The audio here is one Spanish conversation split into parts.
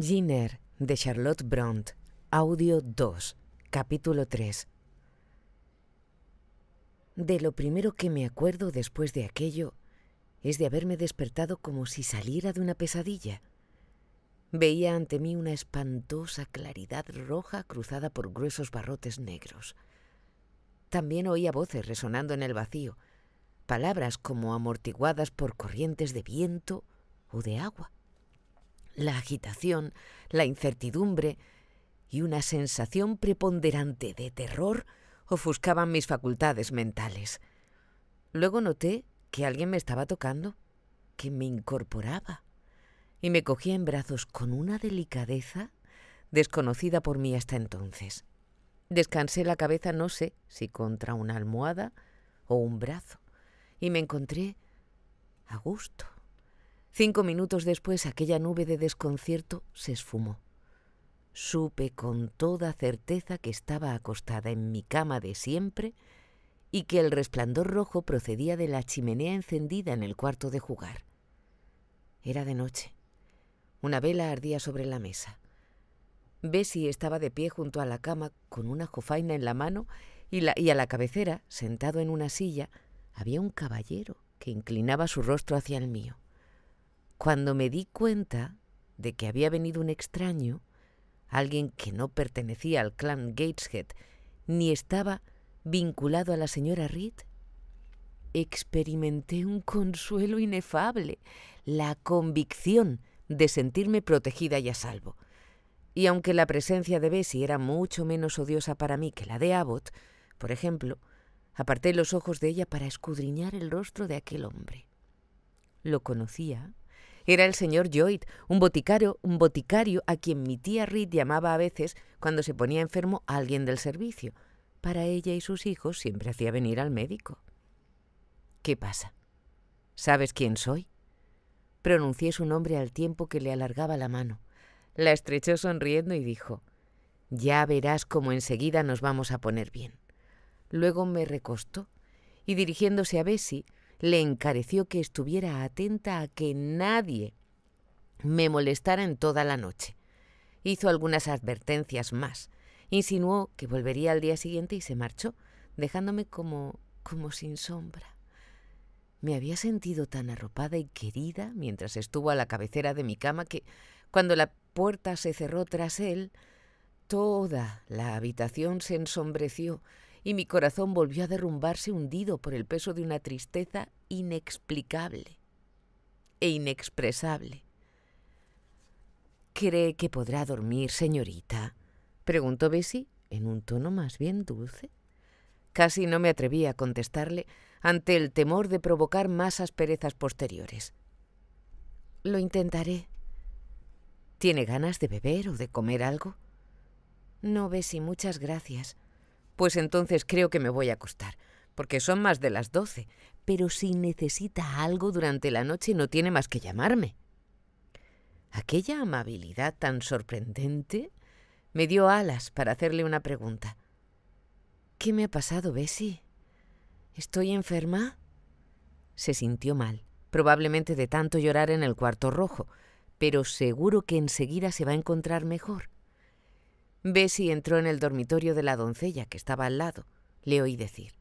Giner de Charlotte Bront, audio 2, capítulo 3. De lo primero que me acuerdo después de aquello es de haberme despertado como si saliera de una pesadilla. Veía ante mí una espantosa claridad roja cruzada por gruesos barrotes negros. También oía voces resonando en el vacío, palabras como amortiguadas por corrientes de viento o de agua la agitación, la incertidumbre y una sensación preponderante de terror ofuscaban mis facultades mentales. Luego noté que alguien me estaba tocando, que me incorporaba, y me cogía en brazos con una delicadeza desconocida por mí hasta entonces. Descansé la cabeza no sé si contra una almohada o un brazo, y me encontré a gusto. Cinco minutos después aquella nube de desconcierto se esfumó. Supe con toda certeza que estaba acostada en mi cama de siempre y que el resplandor rojo procedía de la chimenea encendida en el cuarto de jugar. Era de noche. Una vela ardía sobre la mesa. Bessie estaba de pie junto a la cama con una jofaina en la mano y, y, a la cabecera, sentado en una silla, había un caballero que inclinaba su rostro hacia el mío. Cuando me di cuenta de que había venido un extraño, alguien que no pertenecía al clan Gateshead ni estaba vinculado a la señora Reed, experimenté un consuelo inefable, la convicción de sentirme protegida y a salvo. Y aunque la presencia de Bessie era mucho menos odiosa para mí que la de Abbott, por ejemplo, aparté los ojos de ella para escudriñar el rostro de aquel hombre. Lo conocía era el señor Lloyd, un boticario, un boticario a quien mi tía Reed llamaba a veces cuando se ponía enfermo a alguien del servicio. Para ella y sus hijos siempre hacía venir al médico. ¿Qué pasa? ¿Sabes quién soy? Pronuncié su nombre al tiempo que le alargaba la mano. La estrechó sonriendo y dijo, Ya verás cómo enseguida nos vamos a poner bien. Luego me recostó y dirigiéndose a Bessie, le encareció que estuviera atenta a que nadie me molestara en toda la noche. Hizo algunas advertencias más. Insinuó que volvería al día siguiente y se marchó, dejándome como como sin sombra. Me había sentido tan arropada y querida mientras estuvo a la cabecera de mi cama que cuando la puerta se cerró tras él, toda la habitación se ensombreció y mi corazón volvió a derrumbarse hundido por el peso de una tristeza inexplicable e inexpresable. ¿Cree que podrá dormir, señorita? preguntó Bessie en un tono más bien dulce. Casi no me atreví a contestarle ante el temor de provocar más asperezas posteriores. Lo intentaré. ¿Tiene ganas de beber o de comer algo? No, Bessie, muchas gracias pues entonces creo que me voy a acostar, porque son más de las doce. Pero si necesita algo durante la noche no tiene más que llamarme. Aquella amabilidad tan sorprendente me dio alas para hacerle una pregunta. ¿Qué me ha pasado, Bessie? ¿Estoy enferma? Se sintió mal, probablemente de tanto llorar en el cuarto rojo, pero seguro que enseguida se va a encontrar mejor. Bessie entró en el dormitorio de la doncella que estaba al lado. Le oí decir,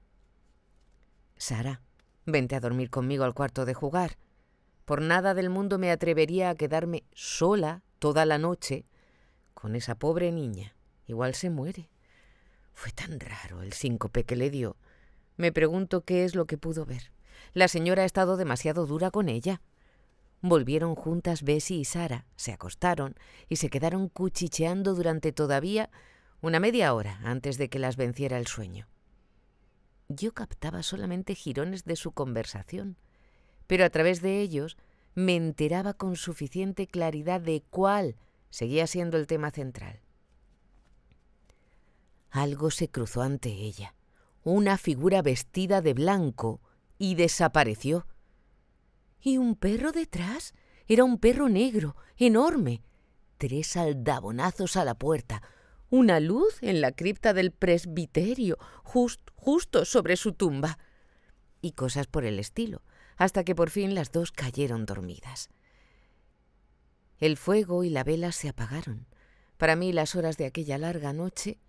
Sara, vente a dormir conmigo al cuarto de jugar. Por nada del mundo me atrevería a quedarme sola toda la noche con esa pobre niña. Igual se muere. Fue tan raro el síncope que le dio. Me pregunto qué es lo que pudo ver. La señora ha estado demasiado dura con ella. Volvieron juntas Bessie y Sara, se acostaron y se quedaron cuchicheando durante todavía una media hora antes de que las venciera el sueño. Yo captaba solamente jirones de su conversación, pero a través de ellos me enteraba con suficiente claridad de cuál seguía siendo el tema central. Algo se cruzó ante ella, una figura vestida de blanco, y desapareció ¿Y un perro detrás? Era un perro negro, enorme. Tres aldabonazos a la puerta, una luz en la cripta del presbiterio, justo sobre su tumba. Y cosas por el estilo, hasta que por fin las dos cayeron dormidas. El fuego y la vela se apagaron. Para mí las horas de aquella larga noche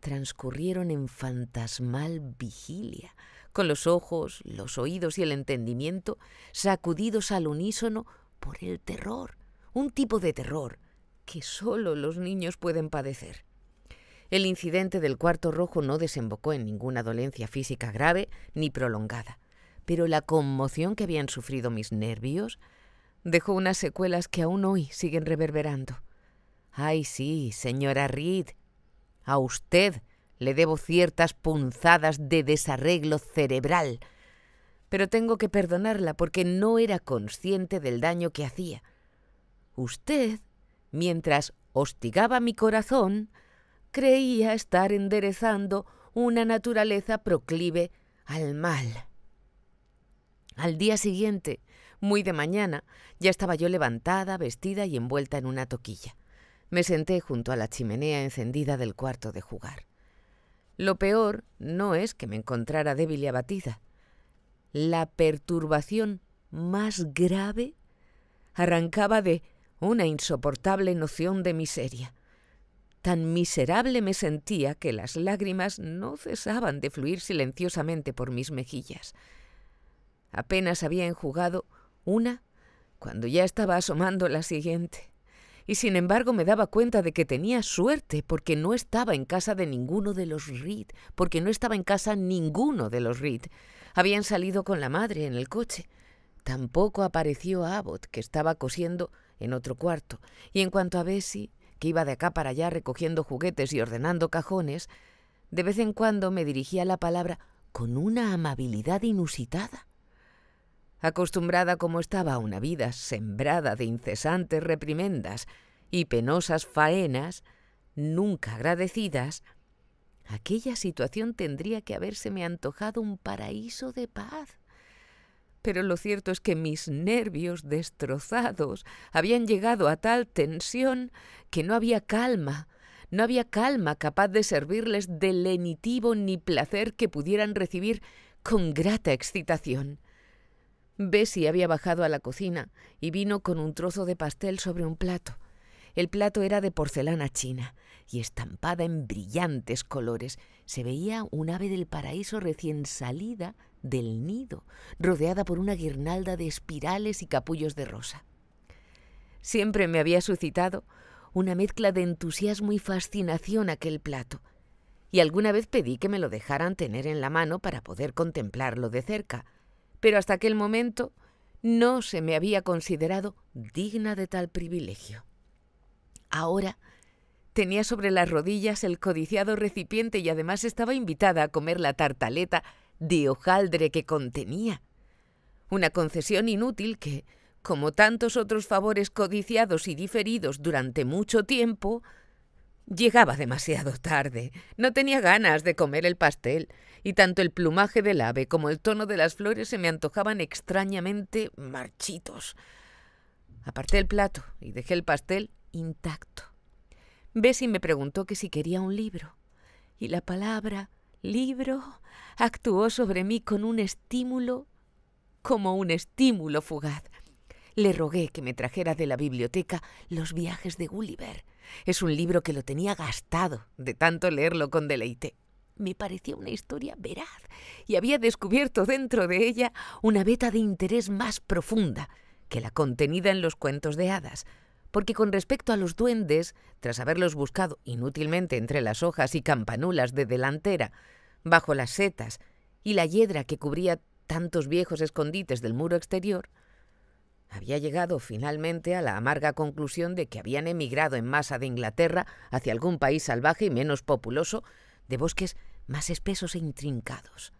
transcurrieron en fantasmal vigilia, con los ojos, los oídos y el entendimiento sacudidos al unísono por el terror, un tipo de terror que solo los niños pueden padecer. El incidente del cuarto rojo no desembocó en ninguna dolencia física grave ni prolongada, pero la conmoción que habían sufrido mis nervios dejó unas secuelas que aún hoy siguen reverberando. Ay, sí, señora Reed, a usted le debo ciertas punzadas de desarreglo cerebral, pero tengo que perdonarla porque no era consciente del daño que hacía. Usted, mientras hostigaba mi corazón, creía estar enderezando una naturaleza proclive al mal. Al día siguiente, muy de mañana, ya estaba yo levantada, vestida y envuelta en una toquilla. Me senté junto a la chimenea encendida del cuarto de jugar. Lo peor no es que me encontrara débil y abatida. La perturbación más grave arrancaba de una insoportable noción de miseria. Tan miserable me sentía que las lágrimas no cesaban de fluir silenciosamente por mis mejillas. Apenas había enjugado una cuando ya estaba asomando la siguiente y sin embargo me daba cuenta de que tenía suerte porque no estaba en casa de ninguno de los Reed, porque no estaba en casa ninguno de los Reed. Habían salido con la madre en el coche. Tampoco apareció Abbott, que estaba cosiendo en otro cuarto, y en cuanto a Bessie, que iba de acá para allá recogiendo juguetes y ordenando cajones, de vez en cuando me dirigía la palabra con una amabilidad inusitada acostumbrada como estaba a una vida sembrada de incesantes reprimendas y penosas faenas, nunca agradecidas, aquella situación tendría que habérseme antojado un paraíso de paz. Pero lo cierto es que mis nervios destrozados habían llegado a tal tensión que no había calma, no había calma capaz de servirles de lenitivo ni placer que pudieran recibir con grata excitación. Bessie había bajado a la cocina y vino con un trozo de pastel sobre un plato. El plato era de porcelana china y estampada en brillantes colores. Se veía un ave del paraíso recién salida del nido, rodeada por una guirnalda de espirales y capullos de rosa. Siempre me había suscitado una mezcla de entusiasmo y fascinación aquel plato, y alguna vez pedí que me lo dejaran tener en la mano para poder contemplarlo de cerca, pero hasta aquel momento no se me había considerado digna de tal privilegio. Ahora tenía sobre las rodillas el codiciado recipiente y además estaba invitada a comer la tartaleta de hojaldre que contenía. Una concesión inútil que, como tantos otros favores codiciados y diferidos durante mucho tiempo, Llegaba demasiado tarde. No tenía ganas de comer el pastel, y tanto el plumaje del ave como el tono de las flores se me antojaban extrañamente marchitos. Aparté el plato y dejé el pastel intacto. Bessie me preguntó que si quería un libro, y la palabra libro actuó sobre mí con un estímulo como un estímulo fugaz. Le rogué que me trajera de la biblioteca los viajes de Gulliver es un libro que lo tenía gastado de tanto leerlo con deleite. Me parecía una historia veraz y había descubierto dentro de ella una veta de interés más profunda que la contenida en los cuentos de hadas, porque con respecto a los duendes, tras haberlos buscado inútilmente entre las hojas y campanulas de delantera, bajo las setas y la hiedra que cubría tantos viejos escondites del muro exterior, había llegado finalmente a la amarga conclusión de que habían emigrado en masa de Inglaterra hacia algún país salvaje y menos populoso, de bosques más espesos e intrincados.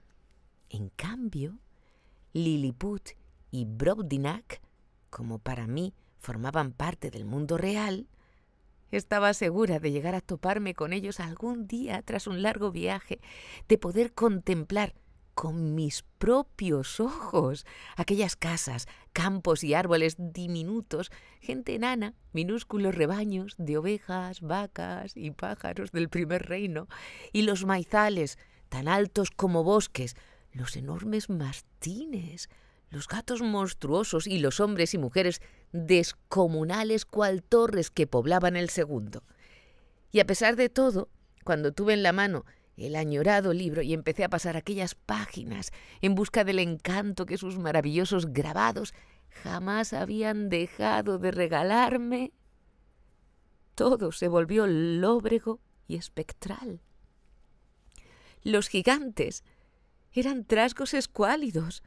En cambio, Lilliput y Brobdinac, como para mí formaban parte del mundo real, estaba segura de llegar a toparme con ellos algún día tras un largo viaje, de poder contemplar con mis propios ojos aquellas casas, campos y árboles diminutos, gente enana, minúsculos rebaños de ovejas, vacas y pájaros del primer reino, y los maizales, tan altos como bosques, los enormes martines, los gatos monstruosos y los hombres y mujeres descomunales cual torres que poblaban el segundo. Y a pesar de todo, cuando tuve en la mano el añorado libro y empecé a pasar aquellas páginas en busca del encanto que sus maravillosos grabados jamás habían dejado de regalarme. Todo se volvió lóbrego y espectral. Los gigantes eran trasgos escuálidos,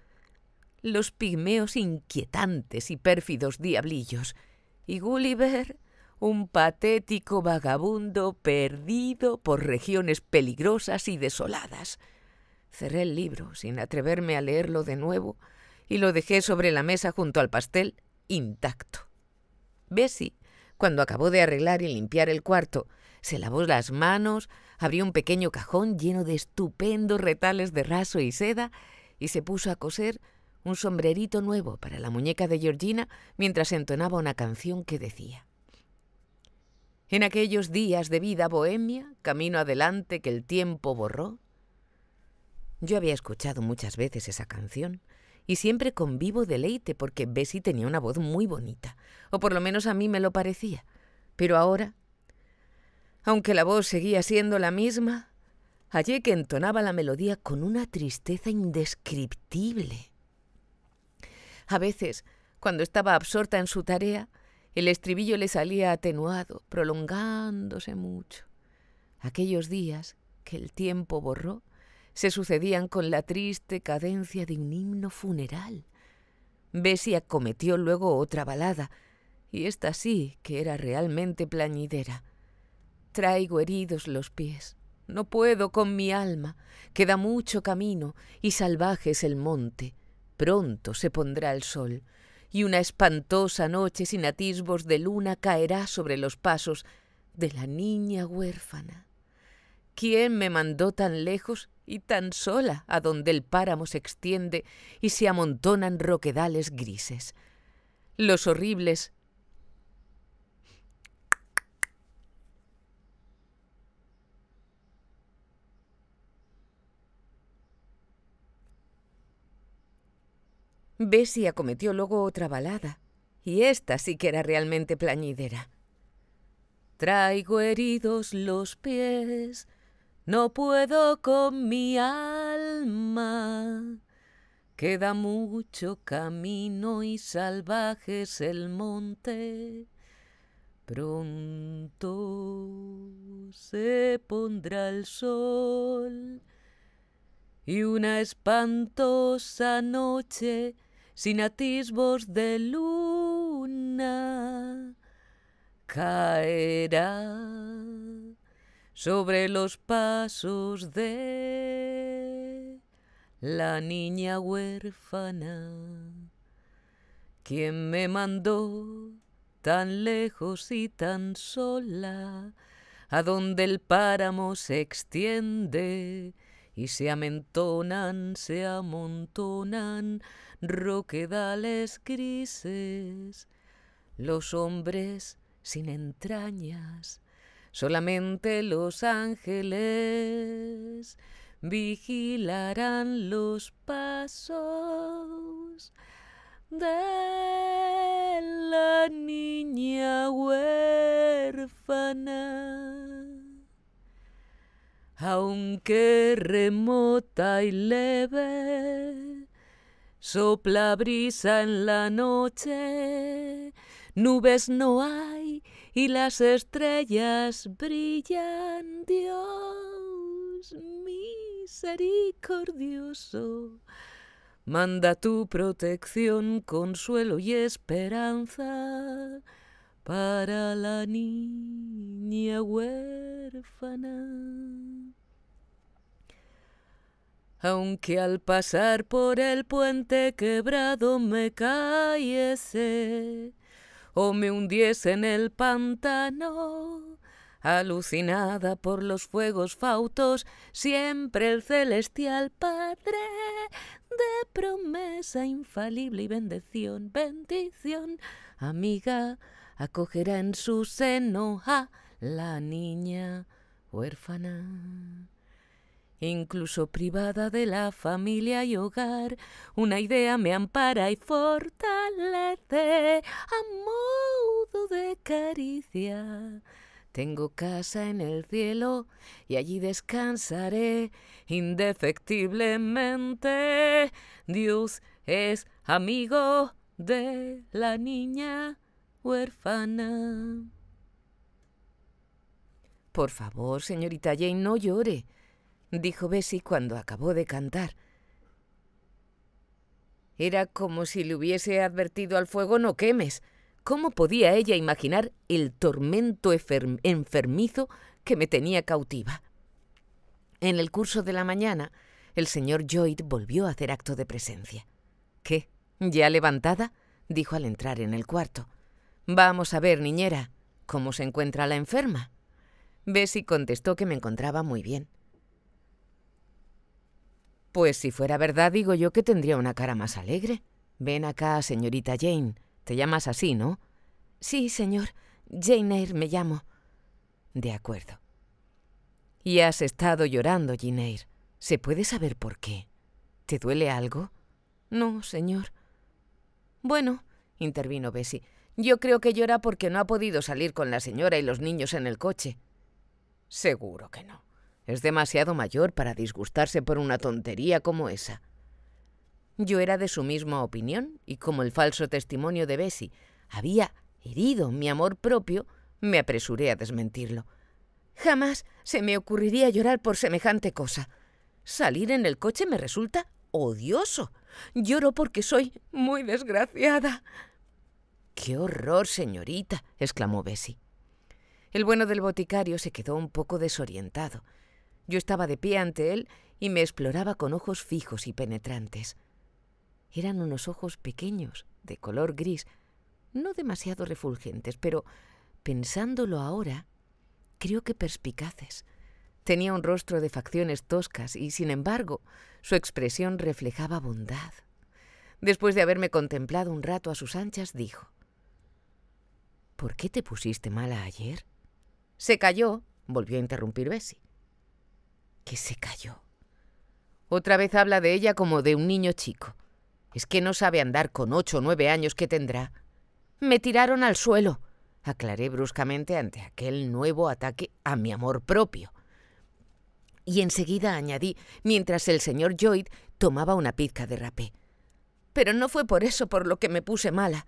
los pigmeos inquietantes y pérfidos diablillos, y Gulliver un patético vagabundo perdido por regiones peligrosas y desoladas. Cerré el libro sin atreverme a leerlo de nuevo y lo dejé sobre la mesa junto al pastel intacto. Bessie, cuando acabó de arreglar y limpiar el cuarto, se lavó las manos, abrió un pequeño cajón lleno de estupendos retales de raso y seda y se puso a coser un sombrerito nuevo para la muñeca de Georgina mientras entonaba una canción que decía en aquellos días de vida bohemia, camino adelante que el tiempo borró? Yo había escuchado muchas veces esa canción y siempre con vivo deleite porque Bessie tenía una voz muy bonita, o por lo menos a mí me lo parecía. Pero ahora, aunque la voz seguía siendo la misma, hallé que entonaba la melodía con una tristeza indescriptible. A veces, cuando estaba absorta en su tarea, el estribillo le salía atenuado, prolongándose mucho. Aquellos días que el tiempo borró se sucedían con la triste cadencia de un himno funeral. Bessie acometió luego otra balada, y esta sí que era realmente plañidera. Traigo heridos los pies, no puedo con mi alma, queda mucho camino y salvaje es el monte, pronto se pondrá el sol, y una espantosa noche sin atisbos de luna caerá sobre los pasos de la niña huérfana. ¿Quién me mandó tan lejos y tan sola a donde el páramo se extiende y se amontonan roquedales grises? Los horribles Bessie acometió luego otra balada, y esta sí que era realmente plañidera. Traigo heridos los pies, no puedo con mi alma. Queda mucho camino y salvaje es el monte. Pronto se pondrá el sol y una espantosa noche sin atisbos de luna, caerá sobre los pasos de la niña huérfana, quien me mandó tan lejos y tan sola, a donde el páramo se extiende y se amentonan, se amontonan roquedales grises, los hombres sin entrañas, solamente los ángeles vigilarán los pasos de la niña huérfana. Aunque remota y leve, Sopla brisa en la noche, nubes no hay y las estrellas brillan. Dios misericordioso, manda tu protección, consuelo y esperanza para la niña huérfana aunque al pasar por el puente quebrado me cayese o me hundiese en el pantano, alucinada por los fuegos fautos, siempre el celestial Padre de promesa infalible y bendición, bendición, amiga, acogerá en su seno a la niña huérfana incluso privada de la familia y hogar, una idea me ampara y fortalece a modo de caricia. Tengo casa en el cielo y allí descansaré indefectiblemente. Dios es amigo de la niña huérfana. Por favor, señorita Jane, no llore dijo Bessie cuando acabó de cantar. Era como si le hubiese advertido al fuego no quemes. ¿Cómo podía ella imaginar el tormento enfermizo que me tenía cautiva? En el curso de la mañana, el señor Lloyd volvió a hacer acto de presencia. ¿Qué? ¿Ya levantada? dijo al entrar en el cuarto. Vamos a ver, niñera, ¿cómo se encuentra la enferma? Bessie contestó que me encontraba muy bien. Pues si fuera verdad, digo yo que tendría una cara más alegre. Ven acá, señorita Jane. Te llamas así, ¿no? Sí, señor. Jane Eyre me llamo. De acuerdo. Y has estado llorando, Jane Eyre. ¿Se puede saber por qué? ¿Te duele algo? No, señor. Bueno, intervino Bessie. Yo creo que llora porque no ha podido salir con la señora y los niños en el coche. Seguro que no. Es demasiado mayor para disgustarse por una tontería como esa. Yo era de su misma opinión y como el falso testimonio de Bessie había herido mi amor propio, me apresuré a desmentirlo. Jamás se me ocurriría llorar por semejante cosa. Salir en el coche me resulta odioso. Lloro porque soy muy desgraciada. ¡Qué horror, señorita! exclamó Bessie. El bueno del boticario se quedó un poco desorientado yo estaba de pie ante él y me exploraba con ojos fijos y penetrantes. Eran unos ojos pequeños, de color gris, no demasiado refulgentes, pero pensándolo ahora, creo que perspicaces. Tenía un rostro de facciones toscas y, sin embargo, su expresión reflejaba bondad. Después de haberme contemplado un rato a sus anchas, dijo, ¿Por qué te pusiste mala ayer? Se calló, volvió a interrumpir Bessie que se cayó. Otra vez habla de ella como de un niño chico. Es que no sabe andar con ocho o nueve años que tendrá. Me tiraron al suelo, aclaré bruscamente ante aquel nuevo ataque a mi amor propio. Y enseguida añadí, mientras el señor Lloyd tomaba una pizca de rapé. Pero no fue por eso por lo que me puse mala.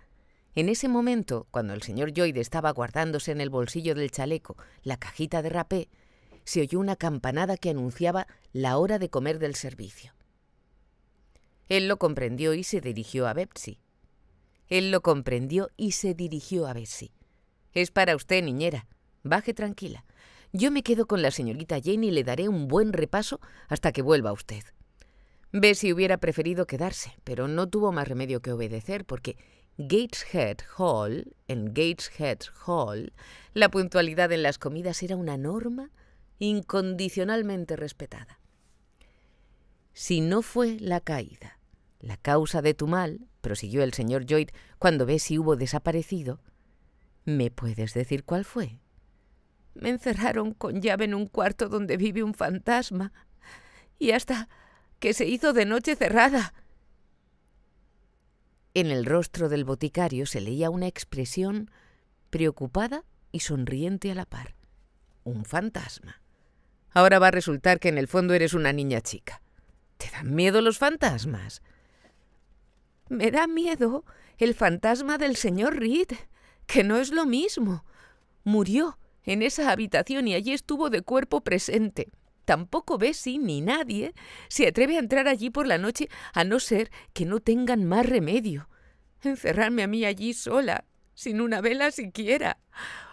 En ese momento, cuando el señor Lloyd estaba guardándose en el bolsillo del chaleco la cajita de rapé, se oyó una campanada que anunciaba la hora de comer del servicio. Él lo comprendió y se dirigió a Betsy. Él lo comprendió y se dirigió a Betsy. Es para usted, niñera. Baje tranquila. Yo me quedo con la señorita Jane y le daré un buen repaso hasta que vuelva usted. Betsy hubiera preferido quedarse, pero no tuvo más remedio que obedecer porque Gateshead Hall, en Gateshead Hall, la puntualidad en las comidas era una norma incondicionalmente respetada. Si no fue la caída la causa de tu mal, prosiguió el señor Lloyd cuando si hubo desaparecido, ¿me puedes decir cuál fue? Me encerraron con llave en un cuarto donde vive un fantasma y hasta que se hizo de noche cerrada. En el rostro del boticario se leía una expresión preocupada y sonriente a la par. Un fantasma. Ahora va a resultar que en el fondo eres una niña chica. ¿Te dan miedo los fantasmas? Me da miedo el fantasma del señor Reed, que no es lo mismo. Murió en esa habitación y allí estuvo de cuerpo presente. Tampoco Bessie ni nadie se atreve a entrar allí por la noche a no ser que no tengan más remedio. Encerrarme a mí allí sola, sin una vela siquiera.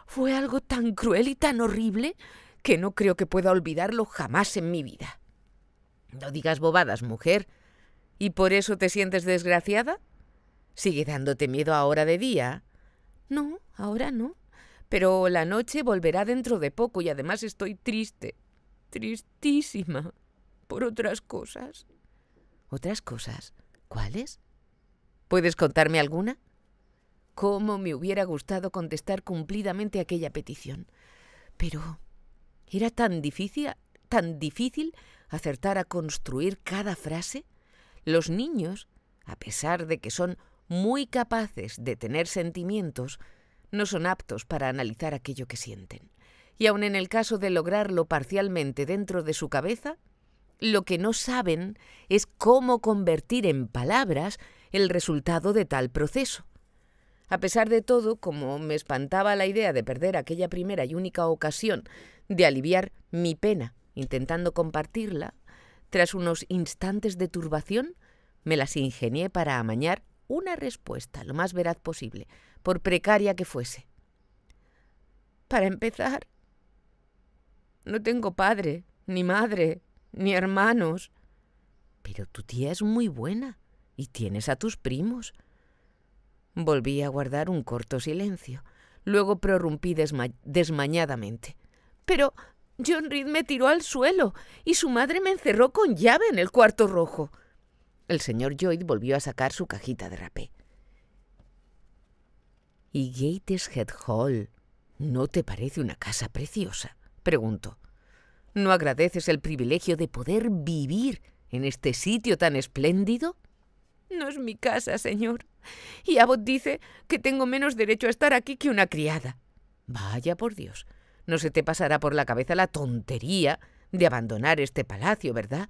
Fue algo tan cruel y tan horrible que no creo que pueda olvidarlo jamás en mi vida. No digas bobadas, mujer. ¿Y por eso te sientes desgraciada? ¿Sigue dándote miedo ahora de día? No, ahora no. Pero la noche volverá dentro de poco y además estoy triste. Tristísima. Por otras cosas. ¿Otras cosas? ¿Cuáles? ¿Puedes contarme alguna? Cómo me hubiera gustado contestar cumplidamente aquella petición. Pero era tan difícil, tan difícil acertar a construir cada frase. Los niños, a pesar de que son muy capaces de tener sentimientos, no son aptos para analizar aquello que sienten. Y aun en el caso de lograrlo parcialmente dentro de su cabeza, lo que no saben es cómo convertir en palabras el resultado de tal proceso. A pesar de todo, como me espantaba la idea de perder aquella primera y única ocasión de aliviar mi pena intentando compartirla, tras unos instantes de turbación, me las ingenié para amañar una respuesta lo más veraz posible, por precaria que fuese. Para empezar, no tengo padre, ni madre, ni hermanos. Pero tu tía es muy buena y tienes a tus primos. Volví a guardar un corto silencio. Luego prorrumpí desmañadamente. Pero John Reed me tiró al suelo y su madre me encerró con llave en el cuarto rojo. El señor Lloyd volvió a sacar su cajita de rapé. ¿Y Gateshead Hall no te parece una casa preciosa? preguntó. ¿No agradeces el privilegio de poder vivir en este sitio tan espléndido? No es mi casa, señor, y Abbott dice que tengo menos derecho a estar aquí que una criada. Vaya por Dios, no se te pasará por la cabeza la tontería de abandonar este palacio, ¿verdad?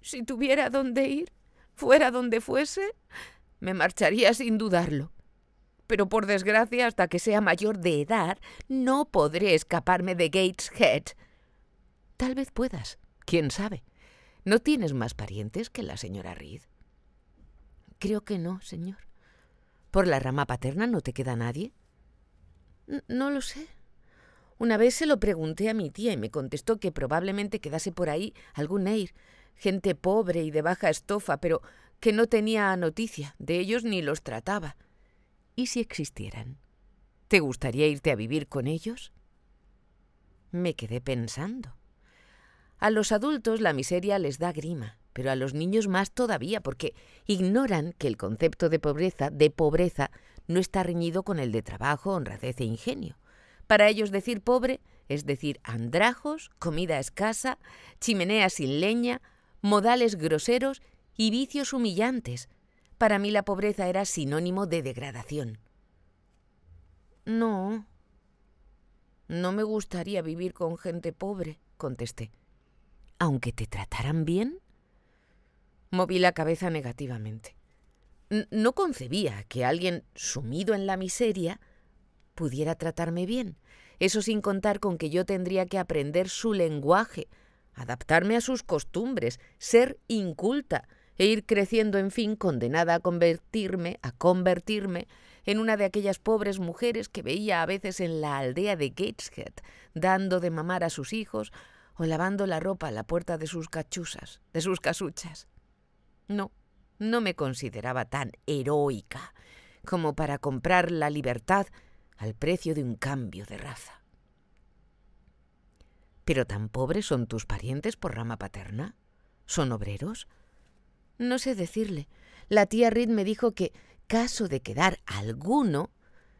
Si tuviera dónde ir, fuera donde fuese, me marcharía sin dudarlo. Pero por desgracia, hasta que sea mayor de edad, no podré escaparme de Gateshead. Tal vez puedas, quién sabe. ¿No tienes más parientes que la señora Reed? Creo que no, señor. ¿Por la rama paterna no te queda nadie? no lo sé. Una vez se lo pregunté a mi tía y me contestó que probablemente quedase por ahí algún air gente pobre y de baja estofa, pero que no tenía noticia de ellos ni los trataba. ¿Y si existieran? ¿Te gustaría irte a vivir con ellos? Me quedé pensando. A los adultos la miseria les da grima, pero a los niños más todavía, porque ignoran que el concepto de pobreza, de pobreza, no está reñido con el de trabajo, honradez e ingenio. Para ellos decir pobre es decir andrajos, comida escasa, chimenea sin leña, modales groseros y vicios humillantes. Para mí la pobreza era sinónimo de degradación. No. No me gustaría vivir con gente pobre, contesté. Aunque te trataran bien, Moví la cabeza negativamente. no concebía que alguien sumido en la miseria pudiera tratarme bien, eso sin contar con que yo tendría que aprender su lenguaje, adaptarme a sus costumbres, ser inculta e ir creciendo, en fin, condenada a convertirme, a convertirme en una de aquellas pobres mujeres que veía a veces en la aldea de Gateshead, dando de mamar a sus hijos o lavando la ropa a la puerta de sus cachuzas, de sus casuchas. No, no me consideraba tan heroica como para comprar la libertad al precio de un cambio de raza. ¿Pero tan pobres son tus parientes por rama paterna? ¿Son obreros? No sé decirle. La tía Reed me dijo que, caso de quedar alguno,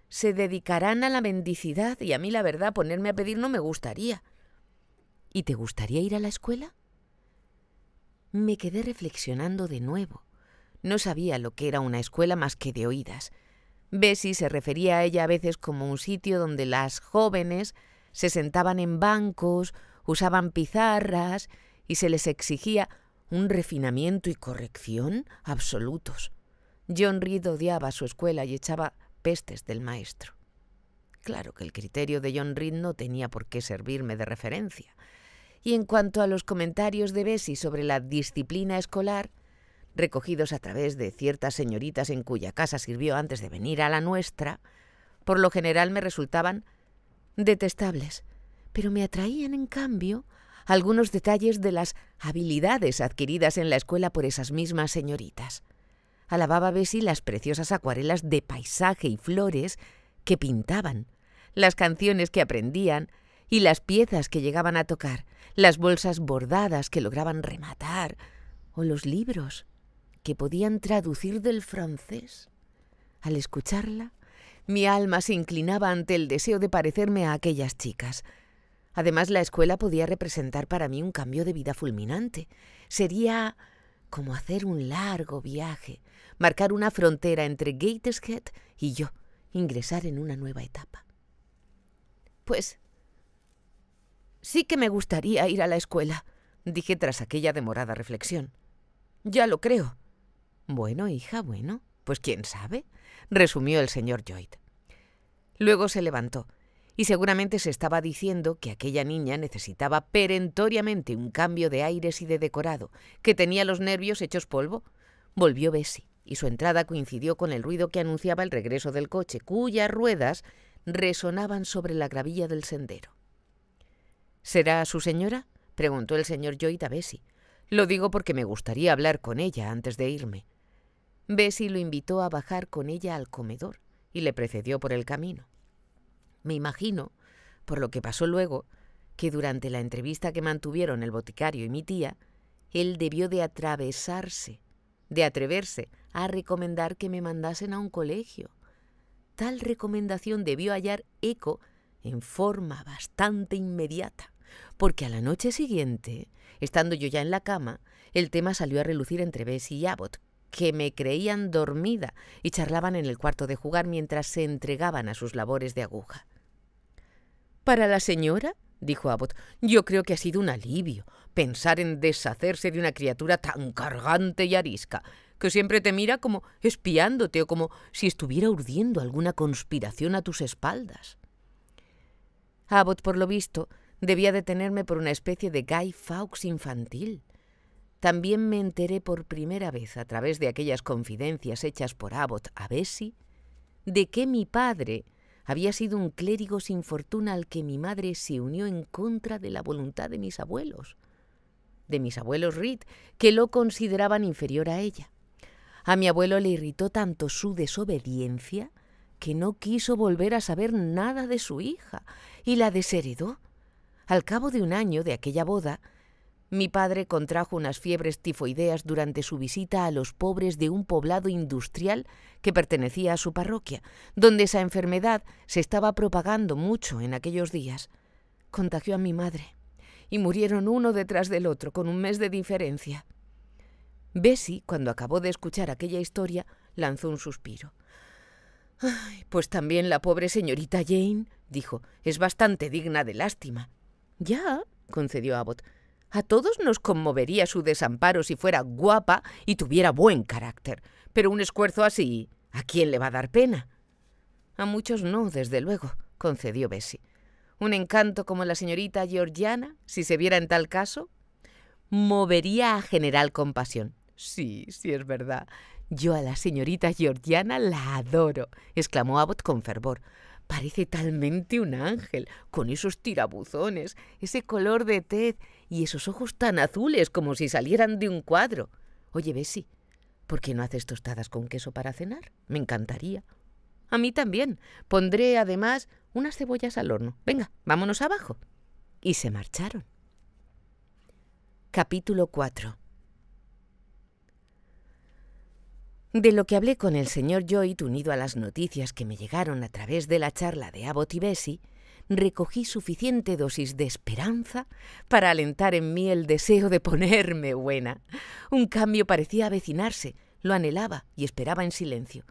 se dedicarán a la mendicidad y a mí la verdad ponerme a pedir no me gustaría. ¿Y te gustaría ir a la escuela? Me quedé reflexionando de nuevo. No sabía lo que era una escuela más que de oídas. Bessie se refería a ella a veces como un sitio donde las jóvenes se sentaban en bancos, usaban pizarras y se les exigía un refinamiento y corrección absolutos. John Reed odiaba su escuela y echaba pestes del maestro. Claro que el criterio de John Reed no tenía por qué servirme de referencia. Y en cuanto a los comentarios de Bessie sobre la disciplina escolar, recogidos a través de ciertas señoritas en cuya casa sirvió antes de venir a la nuestra, por lo general me resultaban detestables, pero me atraían en cambio algunos detalles de las habilidades adquiridas en la escuela por esas mismas señoritas. Alababa Bessie las preciosas acuarelas de paisaje y flores que pintaban, las canciones que aprendían y las piezas que llegaban a tocar, las bolsas bordadas que lograban rematar, o los libros que podían traducir del francés. Al escucharla, mi alma se inclinaba ante el deseo de parecerme a aquellas chicas. Además, la escuela podía representar para mí un cambio de vida fulminante. Sería como hacer un largo viaje, marcar una frontera entre Gateshead y yo, ingresar en una nueva etapa. Pues Sí que me gustaría ir a la escuela, dije tras aquella demorada reflexión. Ya lo creo. Bueno, hija, bueno, pues quién sabe, resumió el señor Lloyd. Luego se levantó, y seguramente se estaba diciendo que aquella niña necesitaba perentoriamente un cambio de aires y de decorado, que tenía los nervios hechos polvo. Volvió Bessie, y su entrada coincidió con el ruido que anunciaba el regreso del coche, cuyas ruedas resonaban sobre la gravilla del sendero. ¿Será su señora? preguntó el señor Lloyd a Bessie. Lo digo porque me gustaría hablar con ella antes de irme. Bessie lo invitó a bajar con ella al comedor y le precedió por el camino. Me imagino, por lo que pasó luego, que durante la entrevista que mantuvieron el boticario y mi tía, él debió de atravesarse, de atreverse a recomendar que me mandasen a un colegio. Tal recomendación debió hallar eco en forma bastante inmediata porque a la noche siguiente, estando yo ya en la cama, el tema salió a relucir entre Bess y Abbott, que me creían dormida y charlaban en el cuarto de jugar mientras se entregaban a sus labores de aguja. Para la señora, dijo Abbott, yo creo que ha sido un alivio pensar en deshacerse de una criatura tan cargante y arisca, que siempre te mira como espiándote o como si estuviera urdiendo alguna conspiración a tus espaldas. Abbott, por lo visto, Debía detenerme por una especie de Guy Fawkes infantil. También me enteré por primera vez, a través de aquellas confidencias hechas por Abbott a Bessie, de que mi padre había sido un clérigo sin fortuna al que mi madre se unió en contra de la voluntad de mis abuelos, de mis abuelos Reed, que lo consideraban inferior a ella. A mi abuelo le irritó tanto su desobediencia que no quiso volver a saber nada de su hija y la desheredó al cabo de un año de aquella boda, mi padre contrajo unas fiebres tifoideas durante su visita a los pobres de un poblado industrial que pertenecía a su parroquia, donde esa enfermedad se estaba propagando mucho en aquellos días. Contagió a mi madre y murieron uno detrás del otro con un mes de diferencia. Bessie, cuando acabó de escuchar aquella historia, lanzó un suspiro. pues también la pobre señorita Jane, dijo, es bastante digna de lástima. Ya, concedió Abbott. A todos nos conmovería su desamparo si fuera guapa y tuviera buen carácter. Pero un esfuerzo así, ¿a quién le va a dar pena? A muchos no, desde luego, concedió Bessie. Un encanto como la señorita Georgiana, si se viera en tal caso, movería a general compasión. Sí, sí es verdad. Yo a la señorita Georgiana la adoro, exclamó Abbott con fervor. Parece talmente un ángel, con esos tirabuzones, ese color de tez y esos ojos tan azules como si salieran de un cuadro. Oye, Bessie, ¿por qué no haces tostadas con queso para cenar? Me encantaría. A mí también. Pondré además unas cebollas al horno. Venga, vámonos abajo. Y se marcharon. Capítulo 4. De lo que hablé con el señor Lloyd, unido a las noticias que me llegaron a través de la charla de Abbott y Bessie, recogí suficiente dosis de esperanza para alentar en mí el deseo de ponerme buena. Un cambio parecía avecinarse, lo anhelaba y esperaba en silencio.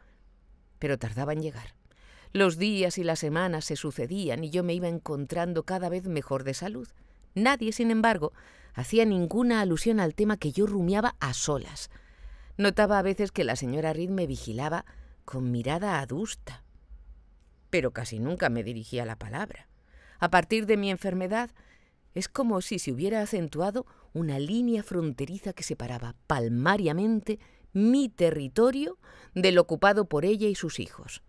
Pero tardaba en llegar. Los días y las semanas se sucedían y yo me iba encontrando cada vez mejor de salud. Nadie, sin embargo, hacía ninguna alusión al tema que yo rumiaba a solas. Notaba a veces que la señora Reed me vigilaba con mirada adusta, pero casi nunca me dirigía la palabra. A partir de mi enfermedad, es como si se hubiera acentuado una línea fronteriza que separaba palmariamente mi territorio del ocupado por ella y sus hijos.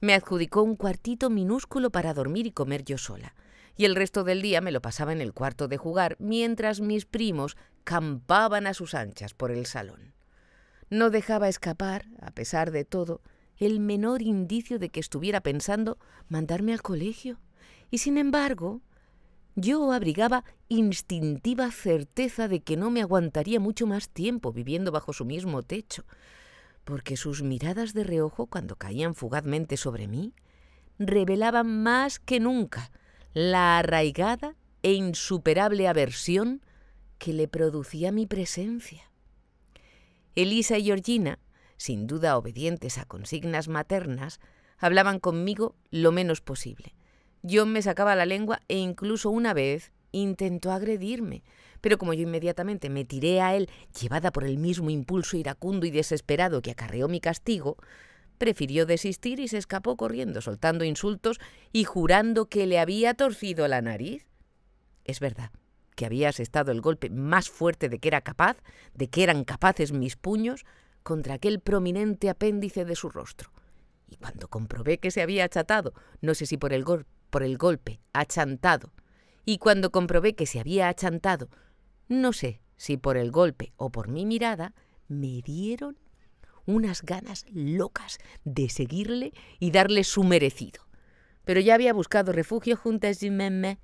Me adjudicó un cuartito minúsculo para dormir y comer yo sola, y el resto del día me lo pasaba en el cuarto de jugar mientras mis primos campaban a sus anchas por el salón. No dejaba escapar, a pesar de todo, el menor indicio de que estuviera pensando mandarme al colegio. Y sin embargo, yo abrigaba instintiva certeza de que no me aguantaría mucho más tiempo viviendo bajo su mismo techo, porque sus miradas de reojo, cuando caían fugazmente sobre mí, revelaban más que nunca la arraigada e insuperable aversión que le producía mi presencia. Elisa y Georgina, sin duda obedientes a consignas maternas, hablaban conmigo lo menos posible. John me sacaba la lengua e incluso una vez intentó agredirme, pero como yo inmediatamente me tiré a él, llevada por el mismo impulso iracundo y desesperado que acarreó mi castigo, prefirió desistir y se escapó corriendo, soltando insultos y jurando que le había torcido la nariz. Es verdad, que había asestado el golpe más fuerte de que era capaz, de que eran capaces mis puños, contra aquel prominente apéndice de su rostro. Y cuando comprobé que se había achatado, no sé si por el, por el golpe, achantado, y cuando comprobé que se había achantado, no sé si por el golpe o por mi mirada, me dieron unas ganas locas de seguirle y darle su merecido. Pero ya había buscado refugio junto a Jiménez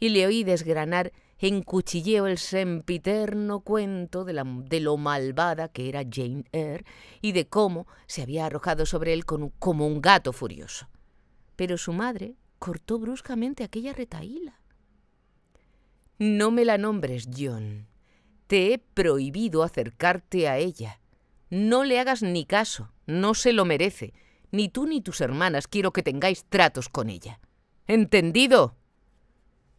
y le oí desgranar encuchilleó el sempiterno cuento de, lo malvada que era Jane Eyre y de cómo se había arrojado sobre él como un gato furioso. Pero su madre cortó bruscamente aquella retahíla. No me la nombres, John. Te he prohibido acercarte a ella. No le hagas ni caso, no se lo merece. Ni tú ni tus hermanas quiero que tengáis tratos con ella. ¿Entendido?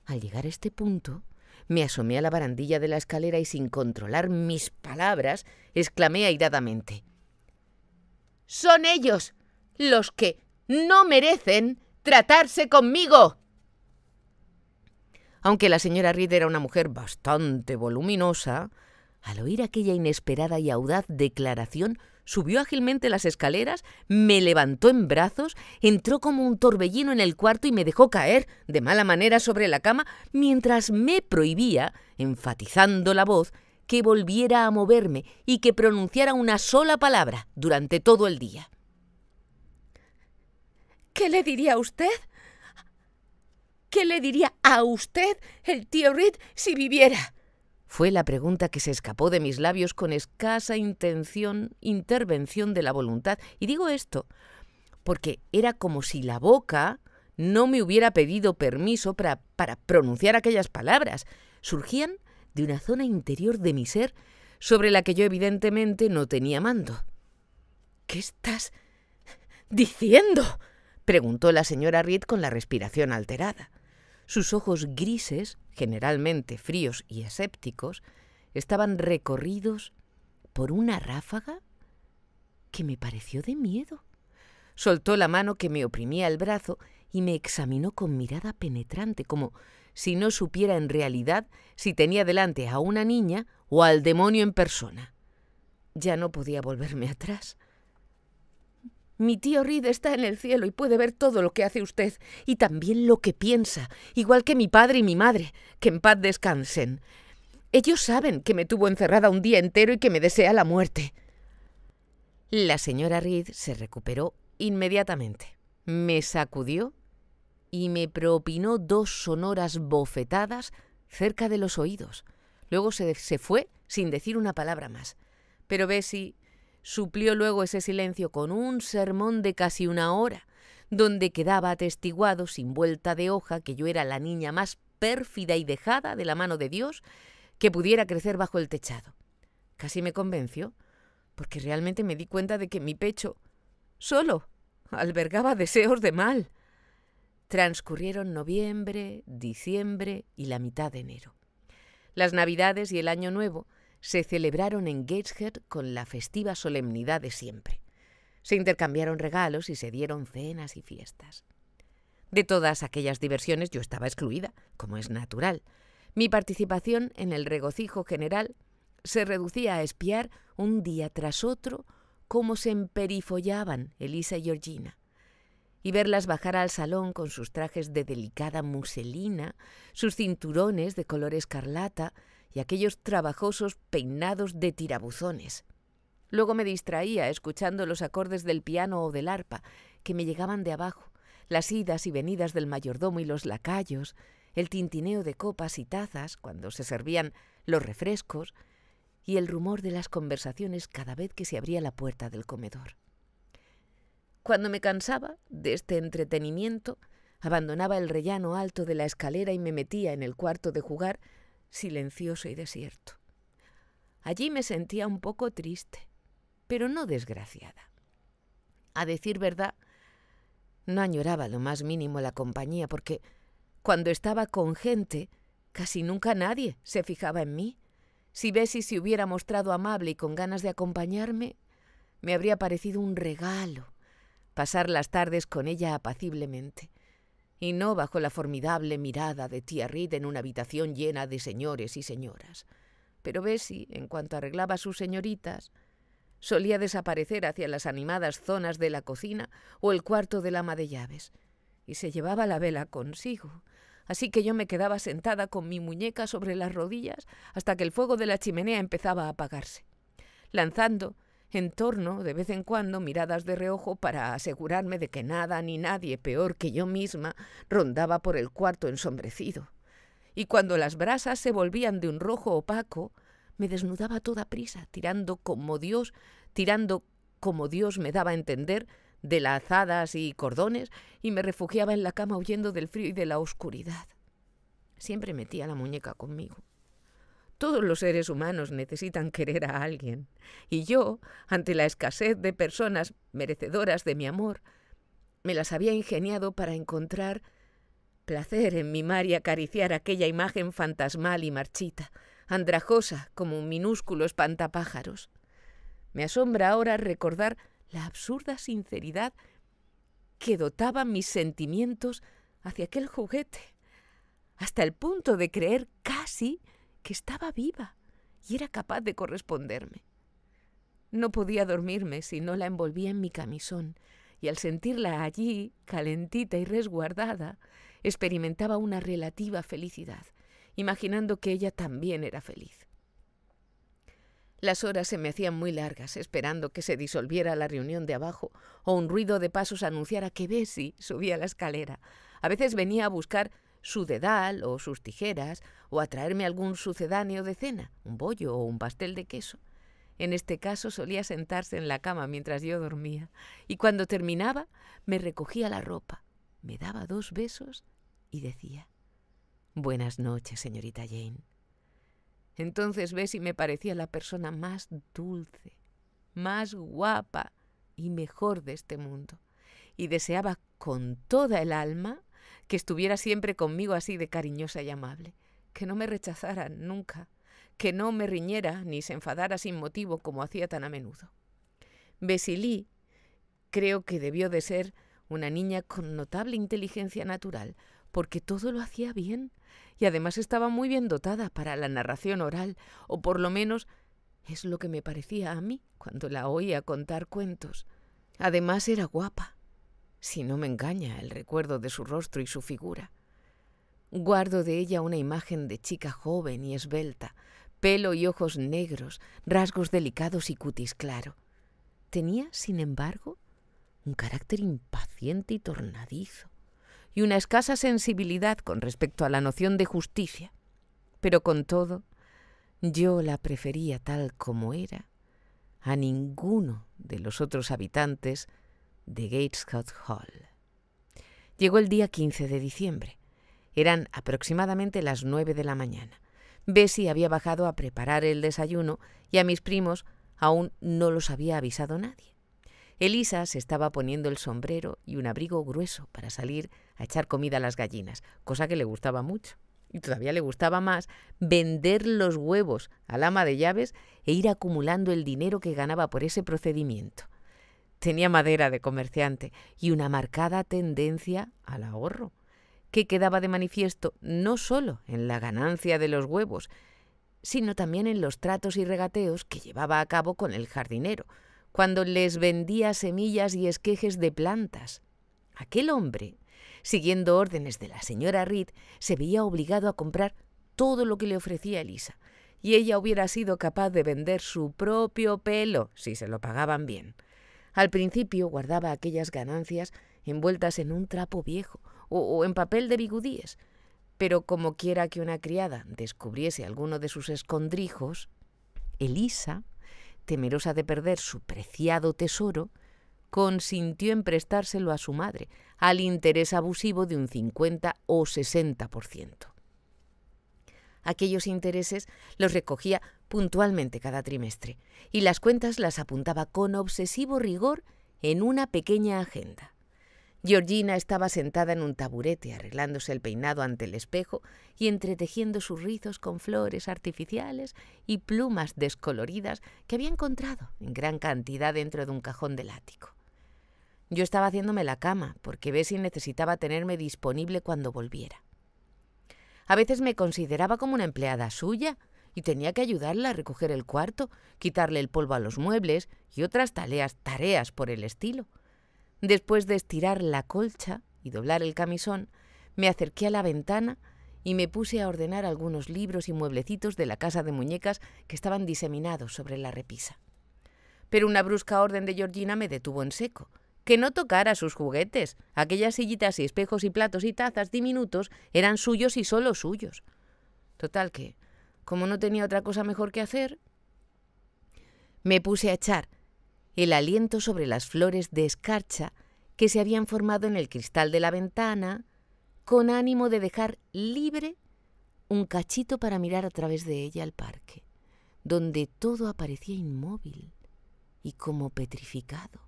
Al llegar a este punto, me asomé a la barandilla de la escalera y sin controlar mis palabras, exclamé airadamente. Son ellos los que no merecen tratarse conmigo. Aunque la señora Reed era una mujer bastante voluminosa, al oír aquella inesperada y audaz declaración Subió ágilmente las escaleras, me levantó en brazos, entró como un torbellino en el cuarto y me dejó caer de mala manera sobre la cama mientras me prohibía, enfatizando la voz, que volviera a moverme y que pronunciara una sola palabra durante todo el día. ¿Qué le diría a usted? ¿Qué le diría a usted el tío Reed si viviera? fue la pregunta que se escapó de mis labios con escasa intención, intervención de la voluntad. Y digo esto porque era como si la boca no me hubiera pedido permiso para, pronunciar aquellas palabras. Surgían de una zona interior de mi ser sobre la que yo evidentemente no tenía mando. ¿Qué estás diciendo? preguntó la señora Reed con la respiración alterada. Sus ojos grises, generalmente fríos y escépticos, estaban recorridos por una ráfaga que me pareció de miedo. Soltó la mano que me oprimía el brazo y me examinó con mirada penetrante, como si no supiera en realidad si tenía delante a una niña o al demonio en persona. Ya no podía volverme atrás. Mi tío Reed está en el cielo y puede ver todo lo que hace usted y también lo que piensa, igual que mi padre y mi madre, que en paz descansen. Ellos saben que me tuvo encerrada un día entero y que me desea la muerte. La señora Reed se recuperó inmediatamente. Me sacudió y me propinó dos sonoras bofetadas cerca de los oídos. Luego se, fue sin decir una palabra más. Pero Bessie Suplió luego ese silencio con un sermón de casi una hora, donde quedaba atestiguado sin vuelta de hoja que yo era la niña más pérfida y dejada de la mano de Dios que pudiera crecer bajo el techado. Casi me convenció, porque realmente me di cuenta de que mi pecho solo albergaba deseos de mal. Transcurrieron noviembre, diciembre y la mitad de enero. Las navidades y el año nuevo se celebraron en Gateshead con la festiva solemnidad de siempre. Se intercambiaron regalos y se dieron cenas y fiestas. De todas aquellas diversiones yo estaba excluida, como es natural. Mi participación en el regocijo general se reducía a espiar un día tras otro cómo se emperifollaban Elisa y Georgina y verlas bajar al salón con sus trajes de delicada muselina, sus cinturones de color escarlata y aquellos trabajosos peinados de tirabuzones. Luego me distraía escuchando los acordes del piano o del arpa, que me llegaban de abajo, las idas y venidas del mayordomo y los lacayos, el tintineo de copas y tazas cuando se servían los refrescos, y el rumor de las conversaciones cada vez que se abría la puerta del comedor. Cuando me cansaba de este entretenimiento, abandonaba el rellano alto de la escalera y me metía en el cuarto de jugar silencioso y desierto. Allí me sentía un poco triste, pero no desgraciada. A decir verdad, no añoraba lo más mínimo la compañía porque cuando estaba con gente, casi nunca nadie se fijaba en mí. Si Bessie se hubiera mostrado amable y con ganas de acompañarme, me habría parecido un regalo pasar las tardes con ella apaciblemente y no bajo la formidable mirada de tía Reed en una habitación llena de señores y señoras. Pero Bessie, en cuanto arreglaba sus señoritas, solía desaparecer hacia las animadas zonas de la cocina o el cuarto del ama de llaves, y se llevaba la vela consigo, así que yo me quedaba sentada con mi muñeca sobre las rodillas hasta que el fuego de la chimenea empezaba a apagarse, lanzando en torno de vez en cuando miradas de reojo para asegurarme de que nada ni nadie peor que yo misma rondaba por el cuarto ensombrecido. Y cuando las brasas se volvían de un rojo opaco, me desnudaba toda prisa, tirando como Dios, tirando como Dios me daba a entender, de lazadas y cordones, y me refugiaba en la cama huyendo del frío y de la oscuridad. Siempre metía la muñeca conmigo. Todos los seres humanos necesitan querer a alguien. Y yo, ante la escasez de personas merecedoras de mi amor, me las había ingeniado para encontrar placer en mimar y acariciar aquella imagen fantasmal y marchita, andrajosa como un minúsculo espantapájaros. Me asombra ahora recordar la absurda sinceridad que dotaba mis sentimientos hacia aquel juguete, hasta el punto de creer casi que estaba viva y era capaz de corresponderme. No podía dormirme si no la envolvía en mi camisón, y al sentirla allí, calentita y resguardada, experimentaba una relativa felicidad, imaginando que ella también era feliz. Las horas se me hacían muy largas, esperando que se disolviera la reunión de abajo o un ruido de pasos anunciara que Bessie subía la escalera. A veces venía a buscar su dedal o sus tijeras, o a traerme algún sucedáneo de cena, un bollo o un pastel de queso. En este caso solía sentarse en la cama mientras yo dormía, y cuando terminaba me recogía la ropa, me daba dos besos y decía, Buenas noches, señorita Jane. Entonces si me parecía la persona más dulce, más guapa y mejor de este mundo, y deseaba con toda el alma que estuviera siempre conmigo así de cariñosa y amable, que no me rechazara nunca, que no me riñera ni se enfadara sin motivo como hacía tan a menudo. besilí creo que debió de ser una niña con notable inteligencia natural, porque todo lo hacía bien y además estaba muy bien dotada para la narración oral, o por lo menos es lo que me parecía a mí cuando la oía contar cuentos. Además era guapa, si no me engaña el recuerdo de su rostro y su figura. Guardo de ella una imagen de chica joven y esbelta, pelo y ojos negros, rasgos delicados y cutis claro. Tenía, sin embargo, un carácter impaciente y tornadizo, y una escasa sensibilidad con respecto a la noción de justicia. Pero con todo, yo la prefería tal como era a ninguno de los otros habitantes de Gatescott Hall. Llegó el día 15 de diciembre. Eran aproximadamente las 9 de la mañana. Bessie había bajado a preparar el desayuno y a mis primos aún no los había avisado nadie. Elisa se estaba poniendo el sombrero y un abrigo grueso para salir a echar comida a las gallinas, cosa que le gustaba mucho. Y todavía le gustaba más vender los huevos al ama de llaves e ir acumulando el dinero que ganaba por ese procedimiento tenía madera de comerciante y una marcada tendencia al ahorro, que quedaba de manifiesto no solo en la ganancia de los huevos, sino también en los tratos y regateos que llevaba a cabo con el jardinero, cuando les vendía semillas y esquejes de plantas. Aquel hombre, siguiendo órdenes de la señora Reed, se veía obligado a comprar todo lo que le ofrecía Elisa, y ella hubiera sido capaz de vender su propio pelo si se lo pagaban bien. Al principio guardaba aquellas ganancias envueltas en un trapo viejo o, en papel de bigudíes, pero como quiera que una criada descubriese alguno de sus escondrijos, Elisa, temerosa de perder su preciado tesoro, consintió en prestárselo a su madre, al interés abusivo de un 50 o 60%. Aquellos intereses los recogía puntualmente cada trimestre, y las cuentas las apuntaba con obsesivo rigor en una pequeña agenda. Georgina estaba sentada en un taburete arreglándose el peinado ante el espejo y entretejiendo sus rizos con flores artificiales y plumas descoloridas que había encontrado en gran cantidad dentro de un cajón del ático. Yo estaba haciéndome la cama porque Bessie necesitaba tenerme disponible cuando volviera. A veces me consideraba como una empleada suya y tenía que ayudarla a recoger el cuarto, quitarle el polvo a los muebles y otras tareas, tareas por el estilo. Después de estirar la colcha y doblar el camisón, me acerqué a la ventana y me puse a ordenar algunos libros y mueblecitos de la casa de muñecas que estaban diseminados sobre la repisa. Pero una brusca orden de Georgina me detuvo en seco. Que no tocara sus juguetes. Aquellas sillitas y espejos y platos y tazas diminutos eran suyos y solo suyos. Total que como no tenía otra cosa mejor que hacer, me puse a echar el aliento sobre las flores de escarcha que se habían formado en el cristal de la ventana, con ánimo de dejar libre un cachito para mirar a través de ella al parque, donde todo aparecía inmóvil y como petrificado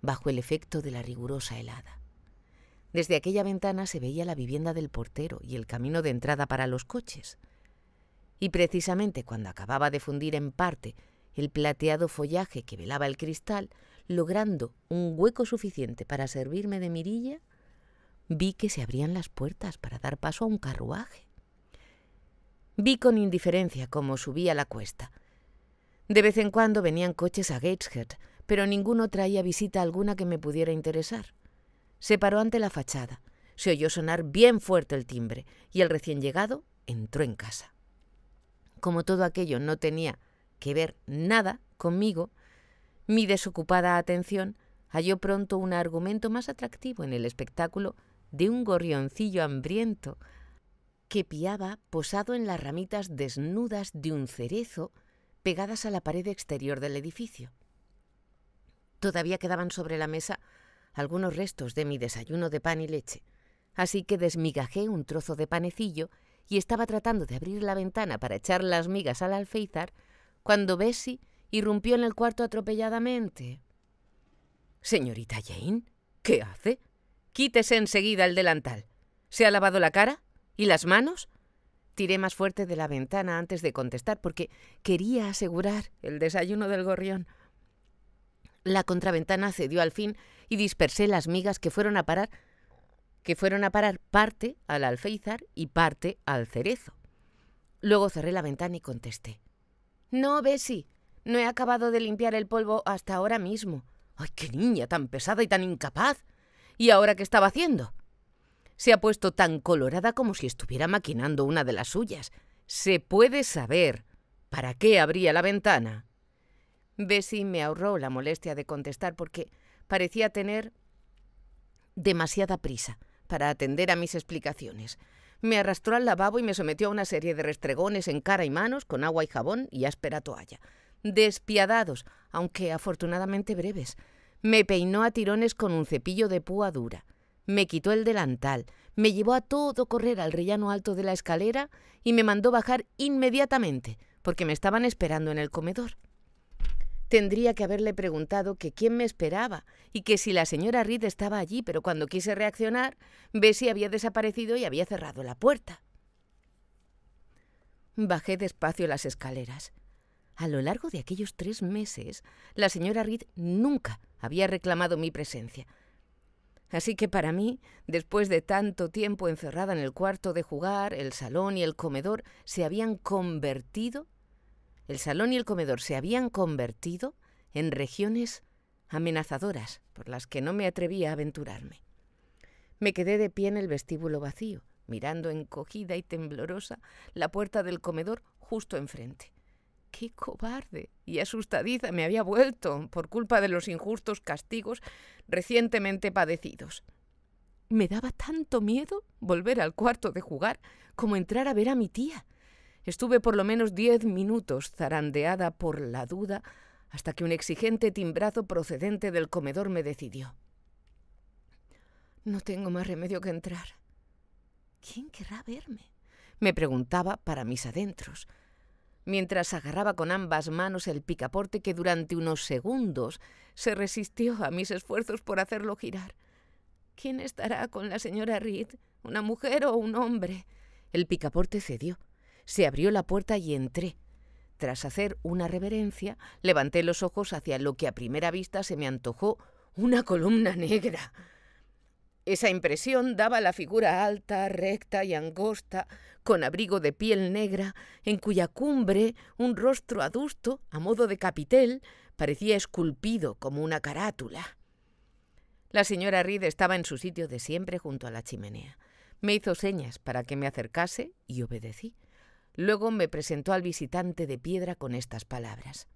bajo el efecto de la rigurosa helada. Desde aquella ventana se veía la vivienda del portero y el camino de entrada para los coches, y precisamente cuando acababa de fundir en parte el plateado follaje que velaba el cristal, logrando un hueco suficiente para servirme de mirilla, vi que se abrían las puertas para dar paso a un carruaje. Vi con indiferencia cómo subía la cuesta. De vez en cuando venían coches a Gateshead, pero ninguno traía visita alguna que me pudiera interesar. Se paró ante la fachada, se oyó sonar bien fuerte el timbre y el recién llegado entró en casa como todo aquello no tenía que ver nada conmigo, mi desocupada atención halló pronto un argumento más atractivo en el espectáculo de un gorrioncillo hambriento que piaba posado en las ramitas desnudas de un cerezo pegadas a la pared exterior del edificio. Todavía quedaban sobre la mesa algunos restos de mi desayuno de pan y leche, así que desmigajé un trozo de panecillo y estaba tratando de abrir la ventana para echar las migas al alféizar cuando Bessie irrumpió en el cuarto atropelladamente. Señorita Jane, ¿qué hace? Quítese enseguida el delantal. ¿Se ha lavado la cara? ¿Y las manos? Tiré más fuerte de la ventana antes de contestar porque quería asegurar el desayuno del gorrión. La contraventana cedió al fin y dispersé las migas que fueron a parar que fueron a parar parte al alféizar y parte al cerezo. Luego cerré la ventana y contesté. No, Bessie, no he acabado de limpiar el polvo hasta ahora mismo. ¡Ay, qué niña tan pesada y tan incapaz! ¿Y ahora qué estaba haciendo? Se ha puesto tan colorada como si estuviera maquinando una de las suyas. Se puede saber. ¿Para qué abría la ventana? Bessie me ahorró la molestia de contestar porque parecía tener demasiada prisa para atender a mis explicaciones. Me arrastró al lavabo y me sometió a una serie de restregones en cara y manos con agua y jabón y áspera toalla. Despiadados, aunque afortunadamente breves. Me peinó a tirones con un cepillo de púa dura. Me quitó el delantal, me llevó a todo correr al rellano alto de la escalera y me mandó bajar inmediatamente, porque me estaban esperando en el comedor. Tendría que haberle preguntado que quién me esperaba y que si la señora Reed estaba allí, pero cuando quise reaccionar, Bessie había desaparecido y había cerrado la puerta. Bajé despacio las escaleras. A lo largo de aquellos tres meses, la señora Reed nunca había reclamado mi presencia. Así que para mí, después de tanto tiempo encerrada en el cuarto de jugar, el salón y el comedor se habían convertido el salón y el comedor se habían convertido en regiones amenazadoras por las que no me atrevía a aventurarme. Me quedé de pie en el vestíbulo vacío, mirando encogida y temblorosa la puerta del comedor justo enfrente. ¡Qué cobarde y asustadiza me había vuelto por culpa de los injustos castigos recientemente padecidos! Me daba tanto miedo volver al cuarto de jugar como entrar a ver a mi tía. Estuve por lo menos diez minutos zarandeada por la duda hasta que un exigente timbrazo procedente del comedor me decidió. No tengo más remedio que entrar. ¿Quién querrá verme? me preguntaba para mis adentros, mientras agarraba con ambas manos el picaporte que durante unos segundos se resistió a mis esfuerzos por hacerlo girar. ¿Quién estará con la señora Reed? ¿Una mujer o un hombre? El picaporte cedió se abrió la puerta y entré. Tras hacer una reverencia, levanté los ojos hacia lo que a primera vista se me antojó una columna negra. Esa impresión daba la figura alta, recta y angosta, con abrigo de piel negra, en cuya cumbre un rostro adusto, a modo de capitel, parecía esculpido como una carátula. La señora Reed estaba en su sitio de siempre junto a la chimenea. Me hizo señas para que me acercase y obedecí. Luego me presentó al visitante de piedra con estas palabras.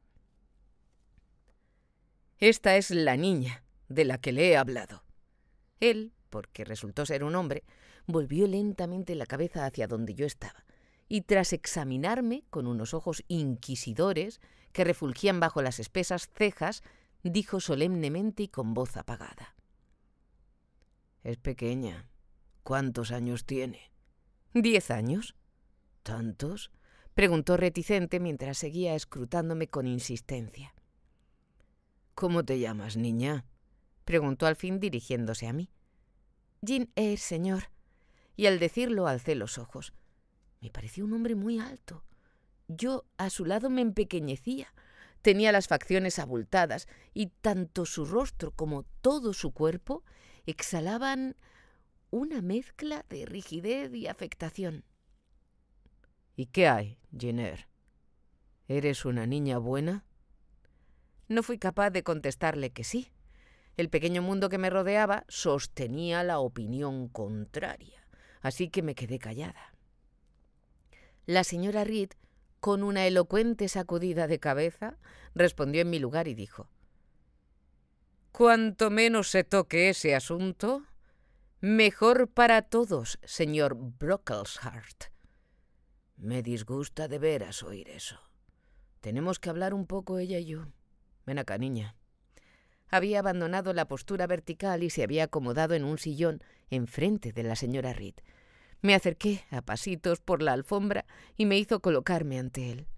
Esta es la niña de la que le he hablado. Él, porque resultó ser un hombre, volvió lentamente la cabeza hacia donde yo estaba, y tras examinarme con unos ojos inquisidores que refulgían bajo las espesas cejas, dijo solemnemente y con voz apagada. Es pequeña. ¿Cuántos años tiene? Diez años, -¿Santos? preguntó reticente mientras seguía escrutándome con insistencia. ¿Cómo te llamas, niña? preguntó al fin dirigiéndose a mí. Jean Eyre, señor. Y al decirlo alcé los ojos. Me pareció un hombre muy alto. Yo a su lado me empequeñecía. Tenía las facciones abultadas y tanto su rostro como todo su cuerpo exhalaban una mezcla de rigidez y afectación. ¿Y qué hay, Jenner? ¿Eres una niña buena? No fui capaz de contestarle que sí. El pequeño mundo que me rodeaba sostenía la opinión contraria, así que me quedé callada. La señora Reed, con una elocuente sacudida de cabeza, respondió en mi lugar y dijo, Cuanto menos se toque ese asunto, mejor para todos, señor Brockleshart. Me disgusta de veras oír eso. Tenemos que hablar un poco ella y yo. Ven acá, niña. Había abandonado la postura vertical y se había acomodado en un sillón enfrente de la señora Reed. Me acerqué a pasitos por la alfombra y me hizo colocarme ante él.